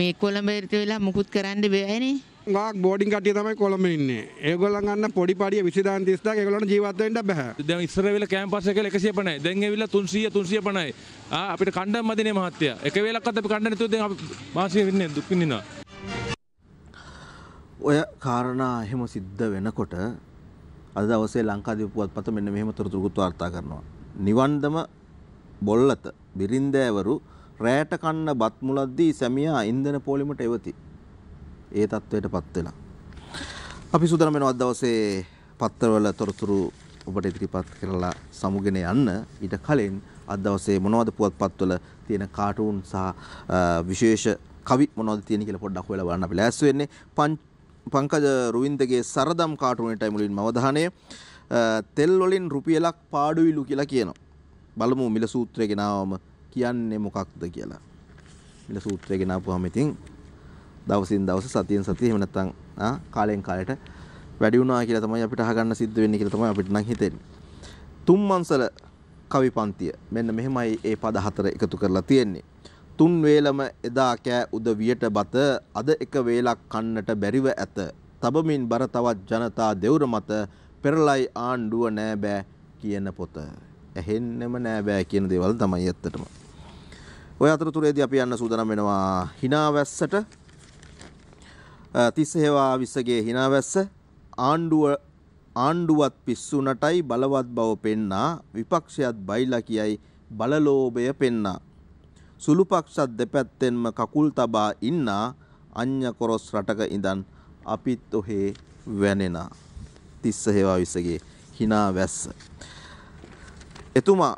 මේ කොළඹට වෙලා මුකුත් කරන්න බෑනේ. ගක් බෝඩින් කටිය තමයි කොළඹ ඉන්නේ. ඒගොල්ලන් අන්න පොඩි පඩිය 20 30ක් ඒගොල්ලන්ට ජීවත් වෙන්න බෑ. දැන් ඉස්සර වෙලා කැම්පස් එකේ 150යි. දැන් ඇවිල්ලා 300 350යි. ආ අපිට කණ්ඩම් මැදිනේ මහත්තයා. එක වේලක්වත් අපි කණ්ඩ නැතුව දැන් අපි මාසිය වෙන්නේ දුක් විඳිනවා. ඔය කාරණා එහෙම සිද්ධ වෙනකොට අද දවසේ ලංකාදීප පුවත්පත මෙන්න මෙහෙම තොරතුරුකුත් වාර්තා කරනවා. නිවන්දම බොල්ලත බිරින්දෑවරු රෑට කන්න බත් මුලද්දී සැමියා ඉන්ධන පොලිමට එවති. ඒ තත්ත්වයට පත් වෙලා. අපි සූදානම් වෙනවා අද දවසේ පත්තරවල තොරතුරු ඔබට ඉදිරිපත් කරලා සමුගෙන යන්න ඊට කලින් අද දවසේ මොනවද පුවත්පත්වල තියෙන කාටුන් සහ විශේෂ කවි මොනවද තියෙන කියලා පොඩ්ඩක් හොයලා බලන්න අපි ලෑස්ති වෙන්නේ. පංකජ රුවින්දගේ සරදම් කාටුනටයි මුලින් මවධානය තෙල් වලින් රුපියලක් පාඩුවිලු කියලා කියනවා. බලමු මිල සූත්‍රය ගෙනාවම කියන්නේ මොකක්ද කියලා. මිල සූත්‍රය ගෙනාපුවාම ඉතින් දවසින් දවස සතියෙන් සතිය එහෙම නැත්නම් කාලෙන් කාලයට වැඩි වුණා කියලා තමයි අපිට අහගන්න සිද්ධ වෙන්නේ කියලා තමයි අපිට නම් හිතෙන්නේ. තුම්මන්සල කවි පන්තිය මෙන්න මෙහෙමයි ඒ පද හතර එකතු කරලා තියෙන්නේ. තුන් වේලම එදා කෑ උදවියට බත අද එක වේලක් කන්නට බැරිව ඇත. තබමින් බර තවත් ජනතා දෙවුර මත පෙරලයි ආණ්ඩුව නෑ බෑ කියන පොත. ඇහෙන්නෙම නෑ බෑ කියන දේවල් තමයි ඇත්තටම. ඔය අතරතුරේදී අපි යන්න සූදානම් වෙනවා හිනාවැස්සට. තිස්සේවා විස්සගේ හිනාවැස්ස ආණ්ඩුව ආණ්ඩුවත් පිස්සුනටයි බලවත් බව පෙන්නා විපක්ෂයත් බයිලා කියයි බලලෝභය පෙන්නා සුළු පක්ෂත් දෙපැත්තෙන්ම කකුල් තබා ඉන්නා අඤ්ඤ කොරස් රටක ඉඳන් අපිත් ඔහේ වැනෙනා. තිස්ස හේවා විසගේ hina වැස්ස. එතුමා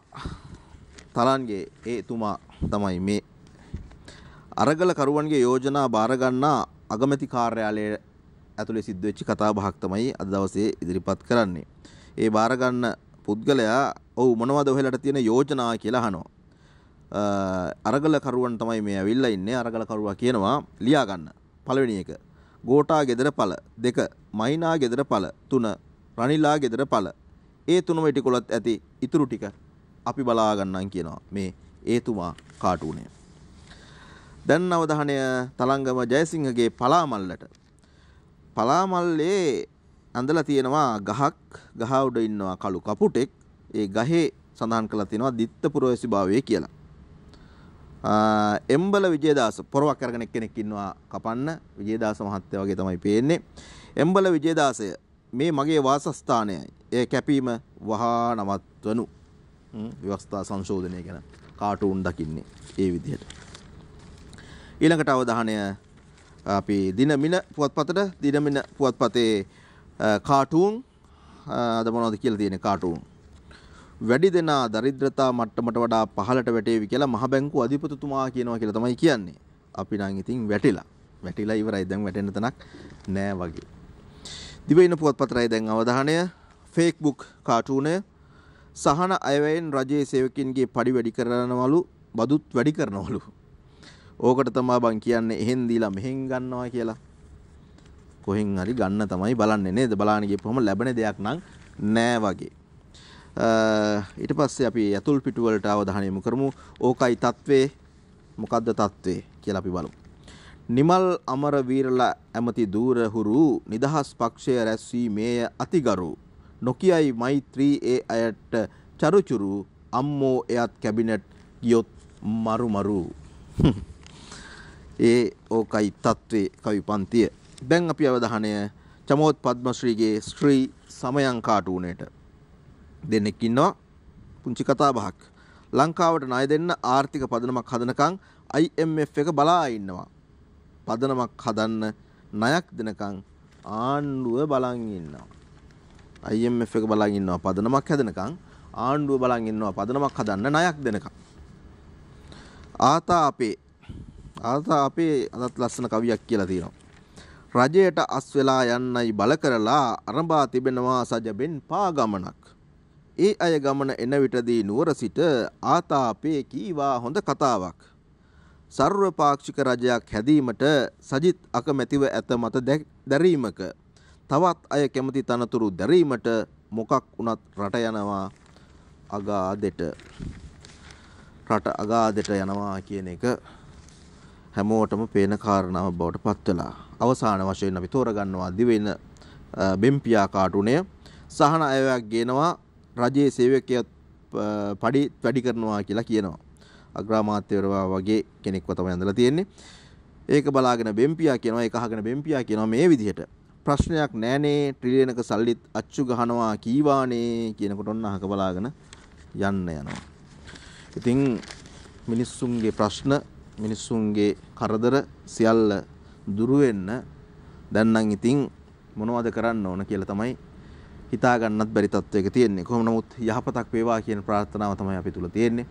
තලන්ගේ ඒ එතුමා තමයි මේ අරගල කරුවන්ගේ යෝජනා බාරගන්නා අගමැති කාර්යාලයේ ඇතුළේ සිද්ධ වෙච්ච කතා බහක් තමයි අද දවසේ ඉදිරිපත් කරන්නේ. ඒ බාරගන්න පුද්ගලයා ඔව් මොනවද ඔහෙලට තියෙන යෝජනා කියලා අහනවා. අරගලකරුවන් තමයි මේ ඇවිල්ලා ඉන්නේ අරගලකරුවා කියනවා ලියාගන්න පළවෙනි එක ගෝටා ගෙදර පල දෙක මයිනා ගෙදර පල තුන රනිලා ගෙදර පල ඒ තුනම ඉටිකොලත් ඇති ඉතුරු ටික අපි බලාගන්නම් කියනවා මේ ඒතුමා කාටුනේ දැන් අවධානය තලංගම ජයසිංහගේ පලාමල්ලට පලාමල්ලේ ඇඳලා තියෙනවා ගහක් ගහ උඩ ඉන්නවා කළු කපුටෙක් ඒ ගහේ සඳහන් කළා තියෙනවා දිත්ත පුරවැසි භාවය කියලා එම්බල විජේදාස පොරවක් අරගෙන කෙනෙක් ඉන්නවා කපන්න විජේදාස මහත්තයා වගේ තමයි පේන්නේ. එම්බල විජේදාසය මේ මගේ වාසස්ථානයයි. ඒ කැපීම වහා නවත්වනු. ව්‍යවස්ථා සංශෝධනය ගැන කාටුන් දකින්නේ ඒ විදිහට. ඊළඟට අවධානය අපි දිනමින පුවත්පතට දිනමින පුවත්පතේ කාටුන් අද මොනවද කියලා තියෙන කාටුන් වැඩි දෙනා දරිද්‍රතා මට්ටමට වඩා පහළට වැටේවි කියලා මහබැංකු අධිපතිතුමා කියනවා කියලා තමයි කියන්නේ. අපි නම් ඉතින් වැටිලා. වැටිලා ඉවරයි දැන් වැටෙන්න තැනක් නෑ වගේ. දිවයින පුවත්පතරයි දැන් අවධානය ෆේක් බුක් කාටුනය සහන අයවැයෙන් රජයේ සේවකින්ගේ පඩි වැඩි කරනවලු බදුත් වැඩි කරනවලු. ඕකට තමා බං කියන්නේ එහෙන් දීලා මෙහෙන් ගන්නවා කියලා. කොහෙන් හරි ගන්න තමයි බලන්නේ නේද? බලාන ගියපුවම ලැබෙන දෙයක් නම් නෑ වගේ. ඊට පස්සේ අපි ඇතුල් පිටුවලට අවධානය යොමු කරමු. ඕකයි తත්වේ මොකද්ද తත්වේ කියලා අපි බලමු. නිමල් අමර වීරලා ඇමති දූරහුරු නිදහස් පක්ෂය රැස්වීමේ අතිගරු නොකියයි මෛත්‍රී ඒ අයට චරුචුරු අම්මෝ එයත් කැබිනට් ගියොත් මරු මරු ඒ ඕකයි తත්වේ කවි පන්තිය. දැන් අපි අවධානය චමෝත් පද්මශ්‍රීගේ ශ්‍රී සමයං කාටුනේට දෙන්නෙක් ඉන්නවා පුංචි කතා බහක්. ලංකාවට ණය දෙන්න ආර්ථික පදනමක් හදනකම් IMF එක බලා ඉන්නවා. පදනමක් හදන්න ණයක් දෙනකම් ආණ්ඩුව බලන් ඉන්නවා. IMF එක බලන් ඉන්නවා පදනමක් හැදෙනකම් ආණ්ඩුව බලන් ඉන්නවා පදනමක් හදන්න ණයක් දෙනකම්. ආතා අපේ ආතා අපේ අදත් ලස්සන කවියක් කියලා තියෙනවා. රජයට අස් වෙලා යන්නයි බල කරලා අරඹා තිබෙනවා සජබෙන් පා ගමනක්. ඒ අය ගමන එන විටදී නුවර සිට ආතාපේ කීවා හොඳ කතාවක්. සර්වපාක්ෂික රජයක් හැදීමට සජිත් අකමැතිව ඇත මත දැරීමක. තවත් අය කැමති තනතුරු දැරීමට මොකක් වුණත් රට යනවා අගාදෙට. රට අගාදෙට යනවා කියන එක හැමෝටම පේන කාරණාව බවට පත් වෙලා අවසාන වශයෙන් අපි තෝරගන්නවා දිවෙන බෙම්පියා කාටුනේ සහන අයවැයක් ගේනවා රජයේ සේවකයත් පඩි වැඩි කරනවා කියලා කියනවා. අග්‍රාමාත්‍යවරයා වගේ කෙනෙක්ව තමයි ඇඳලා තියෙන්නේ. ඒක බලාගෙන බෙම්පියා කියනවා ඒක අහගෙන බෙම්පියා කියනවා මේ විදිහට ප්‍රශ්නයක් නෑනේ ට්‍රිලියනක සල්ලිත් අච්චු ගහනවා කීවානේ කියනකොට ඔන්න අහක බලාගෙන යන්න යනවා. ඉතින් මිනිස්සුන්ගේ ප්‍රශ්න මිනිස්සුන්ගේ කරදර සියල්ල දුරු වෙන්න දැන් නම් ඉතින් මොනවද කරන්න ඕන කියලා තමයි හිතා ගන්නත් බැරි තත්වයක තියෙන්නේ. කොහොම නමුත් යහපතක් වේවා කියන ප්‍රාර්ථනාව තමයි අපි තුල තියෙන්නේ.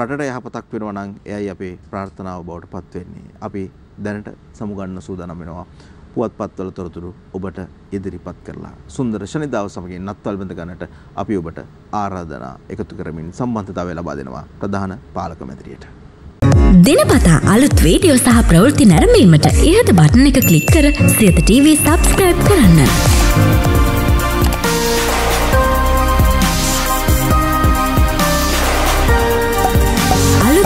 රටට යහපතක් වෙනවා නම් එයයි අපේ ප්‍රාර්ථනාව බවට පත් වෙන්නේ. අපි දැනට සමුගන්න සූදානම් වෙනවා. පුවත්පත්වල තොරතුරු ඔබට ඉදිරිපත් කරලා සුන්දර ශනිදාව සමගින් නත්වල් බඳ ගන්නට අපි ඔබට ආරාධනා එකතු කරමින් සම්බන්ධතාවය ලබා දෙනවා ප්‍රධාන පාලක මැදිරියට. දිනපතා අලුත් වීඩියෝ සහ ප්‍රවෘත්ති නැරඹීමට ඉහත බටන එක ක්ලික් කර සියත TV සබස්ක්‍රයිබ් කරන්න.